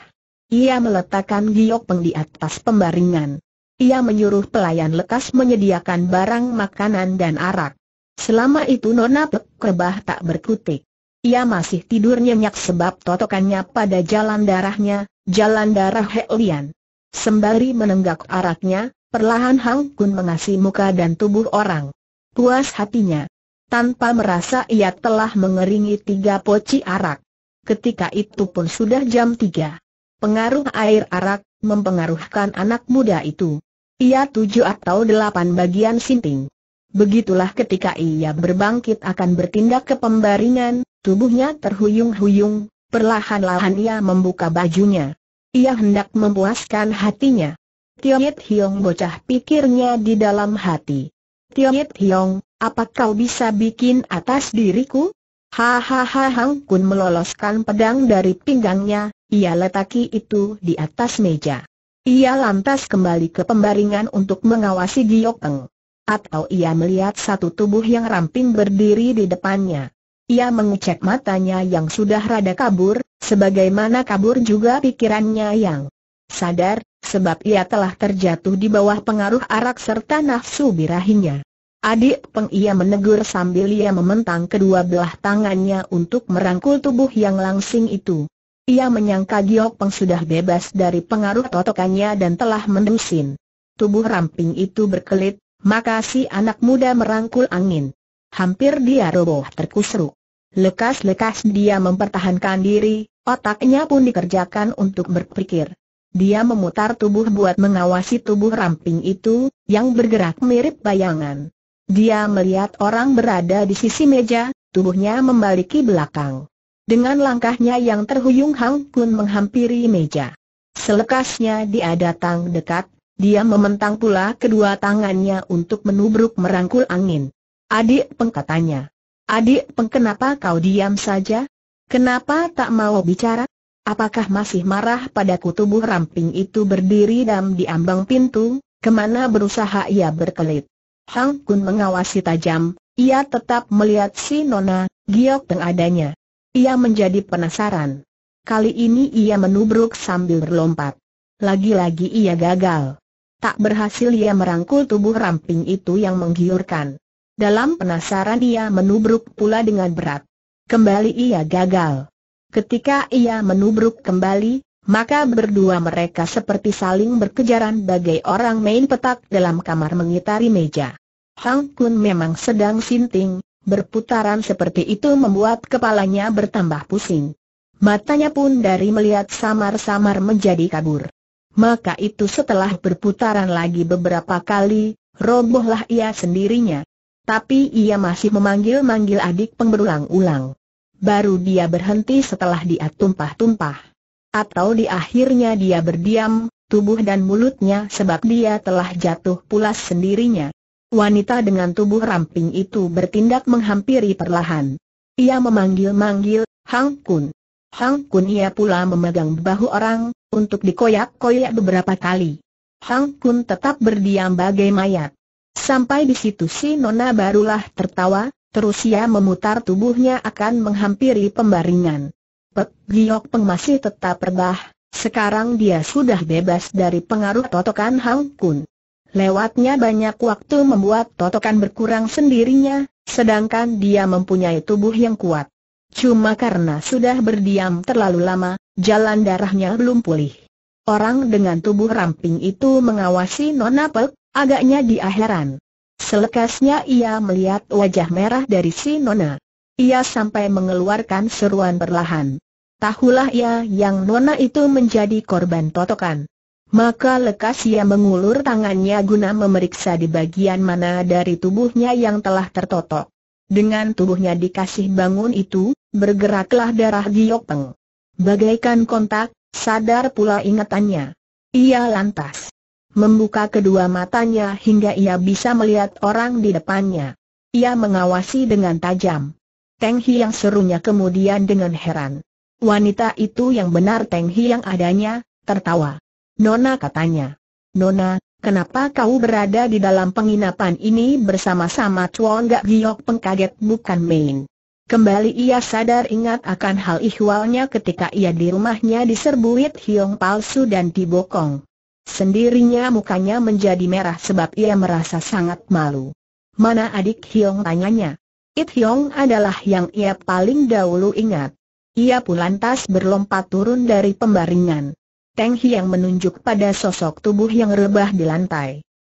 Ia meletakkan giok peng di atas pembaringan. Ia menyuruh pelayan lekas menyediakan barang makanan dan arak. Selama itu Nona Pek Kebah tak berkutik. Ia masih tidur nyenyak sebab totokannya pada jalan darahnya, jalan darah Helian. Sembari menenggak araknya, perlahan Hang Kun mengasih muka dan tubuh orang. Puas hatinya. Tanpa merasa ia telah mengeringi tiga poci arak. Ketika itu pun sudah jam tiga. Pengaruh air arak, mempengaruhkan anak muda itu. Ia tujuh atau delapan bagian sinting. Begitulah ketika ia berbangkit akan bertindak ke pembaringan, Tubuhnya terhuyung-huyung, perlahan-lahan ia membuka bajunya. Ia hendak memuaskan hatinya. Yit Hiong bocah pikirnya di dalam hati. Yit Hiong, apa kau bisa bikin atas diriku? Hahaha Hang Kun meloloskan pedang dari pinggangnya, ia letaki itu di atas meja. Ia lantas kembali ke pembaringan untuk mengawasi Giok Teng. Atau ia melihat satu tubuh yang ramping berdiri di depannya. Ia mengecek matanya yang sudah rada kabur, sebagaimana kabur juga pikirannya yang sadar, sebab ia telah terjatuh di bawah pengaruh arak serta nafsu birahinya. Adik Peng ia menegur sambil ia mementang kedua belah tangannya untuk merangkul tubuh yang langsing itu. Ia menyangka Giok Peng sudah bebas dari pengaruh totokannya dan telah mendusin. Tubuh ramping itu berkelit, maka si anak muda merangkul angin. Hampir dia roboh terkusruk. Lekas-lekas dia mempertahankan diri, otaknya pun dikerjakan untuk berpikir. Dia memutar tubuh buat mengawasi tubuh ramping itu, yang bergerak mirip bayangan. Dia melihat orang berada di sisi meja, tubuhnya membaliki belakang. Dengan langkahnya yang terhuyung Hang Kun menghampiri meja. Selekasnya dia datang dekat, dia mementang pula kedua tangannya untuk menubruk merangkul angin. Adik pengkatanya. Adik Peng kenapa kau diam saja? Kenapa tak mau bicara? Apakah masih marah padaku tubuh ramping itu berdiri dan di ambang pintu, kemana berusaha ia berkelit? Hang Kun mengawasi tajam, ia tetap melihat si Nona, giok adanya. Ia menjadi penasaran. Kali ini ia menubruk sambil berlompat. Lagi-lagi ia gagal. Tak berhasil ia merangkul tubuh ramping itu yang menggiurkan. Dalam penasaran ia menubruk pula dengan berat. Kembali ia gagal. Ketika ia menubruk kembali, maka berdua mereka seperti saling berkejaran bagai orang main petak dalam kamar mengitari meja. Hang Kun memang sedang sinting, berputaran seperti itu membuat kepalanya bertambah pusing. Matanya pun dari melihat samar-samar menjadi kabur. Maka itu setelah berputaran lagi beberapa kali, robohlah ia sendirinya. Tapi ia masih memanggil-manggil adik Peng ulang Baru dia berhenti setelah dia tumpah-tumpah. Atau di akhirnya dia berdiam, tubuh dan mulutnya sebab dia telah jatuh pulas sendirinya. Wanita dengan tubuh ramping itu bertindak menghampiri perlahan. Ia memanggil-manggil, Hang Kun. Hang Kun ia pula memegang bahu orang, untuk dikoyak-koyak beberapa kali. Hang Kun tetap berdiam bagai mayat. Sampai di situ si Nona barulah tertawa, terus ia memutar tubuhnya akan menghampiri pembaringan. Pek Giok Peng masih tetap rebah, sekarang dia sudah bebas dari pengaruh totokan Hang Kun. Lewatnya banyak waktu membuat totokan berkurang sendirinya, sedangkan dia mempunyai tubuh yang kuat. Cuma karena sudah berdiam terlalu lama, jalan darahnya belum pulih. Orang dengan tubuh ramping itu mengawasi Nona Pek, Agaknya dia heran. Selekasnya ia melihat wajah merah dari si Nona. Ia sampai mengeluarkan seruan perlahan. Tahulah ia ya, yang Nona itu menjadi korban totokan. Maka lekas ia mengulur tangannya guna memeriksa di bagian mana dari tubuhnya yang telah tertotok. Dengan tubuhnya dikasih bangun itu, bergeraklah darah peng. Bagaikan kontak, sadar pula ingatannya. Ia lantas membuka kedua matanya hingga ia bisa melihat orang di depannya. Ia mengawasi dengan tajam. Teng yang serunya kemudian dengan heran. Wanita itu yang benar Teng yang adanya, tertawa. Nona katanya. Nona, kenapa kau berada di dalam penginapan ini bersama-sama Chuan Gak Giok pengkaget bukan main. Kembali ia sadar ingat akan hal ihwalnya ketika ia di rumahnya diserbuit hiong palsu dan dibokong. Sendirinya mukanya menjadi merah sebab ia merasa sangat malu. Mana adik Hiong tanyanya? It Hiong adalah yang ia paling dahulu ingat. Ia pun lantas berlompat turun dari pembaringan. Teng Hiang menunjuk pada sosok tubuh yang rebah di lantai.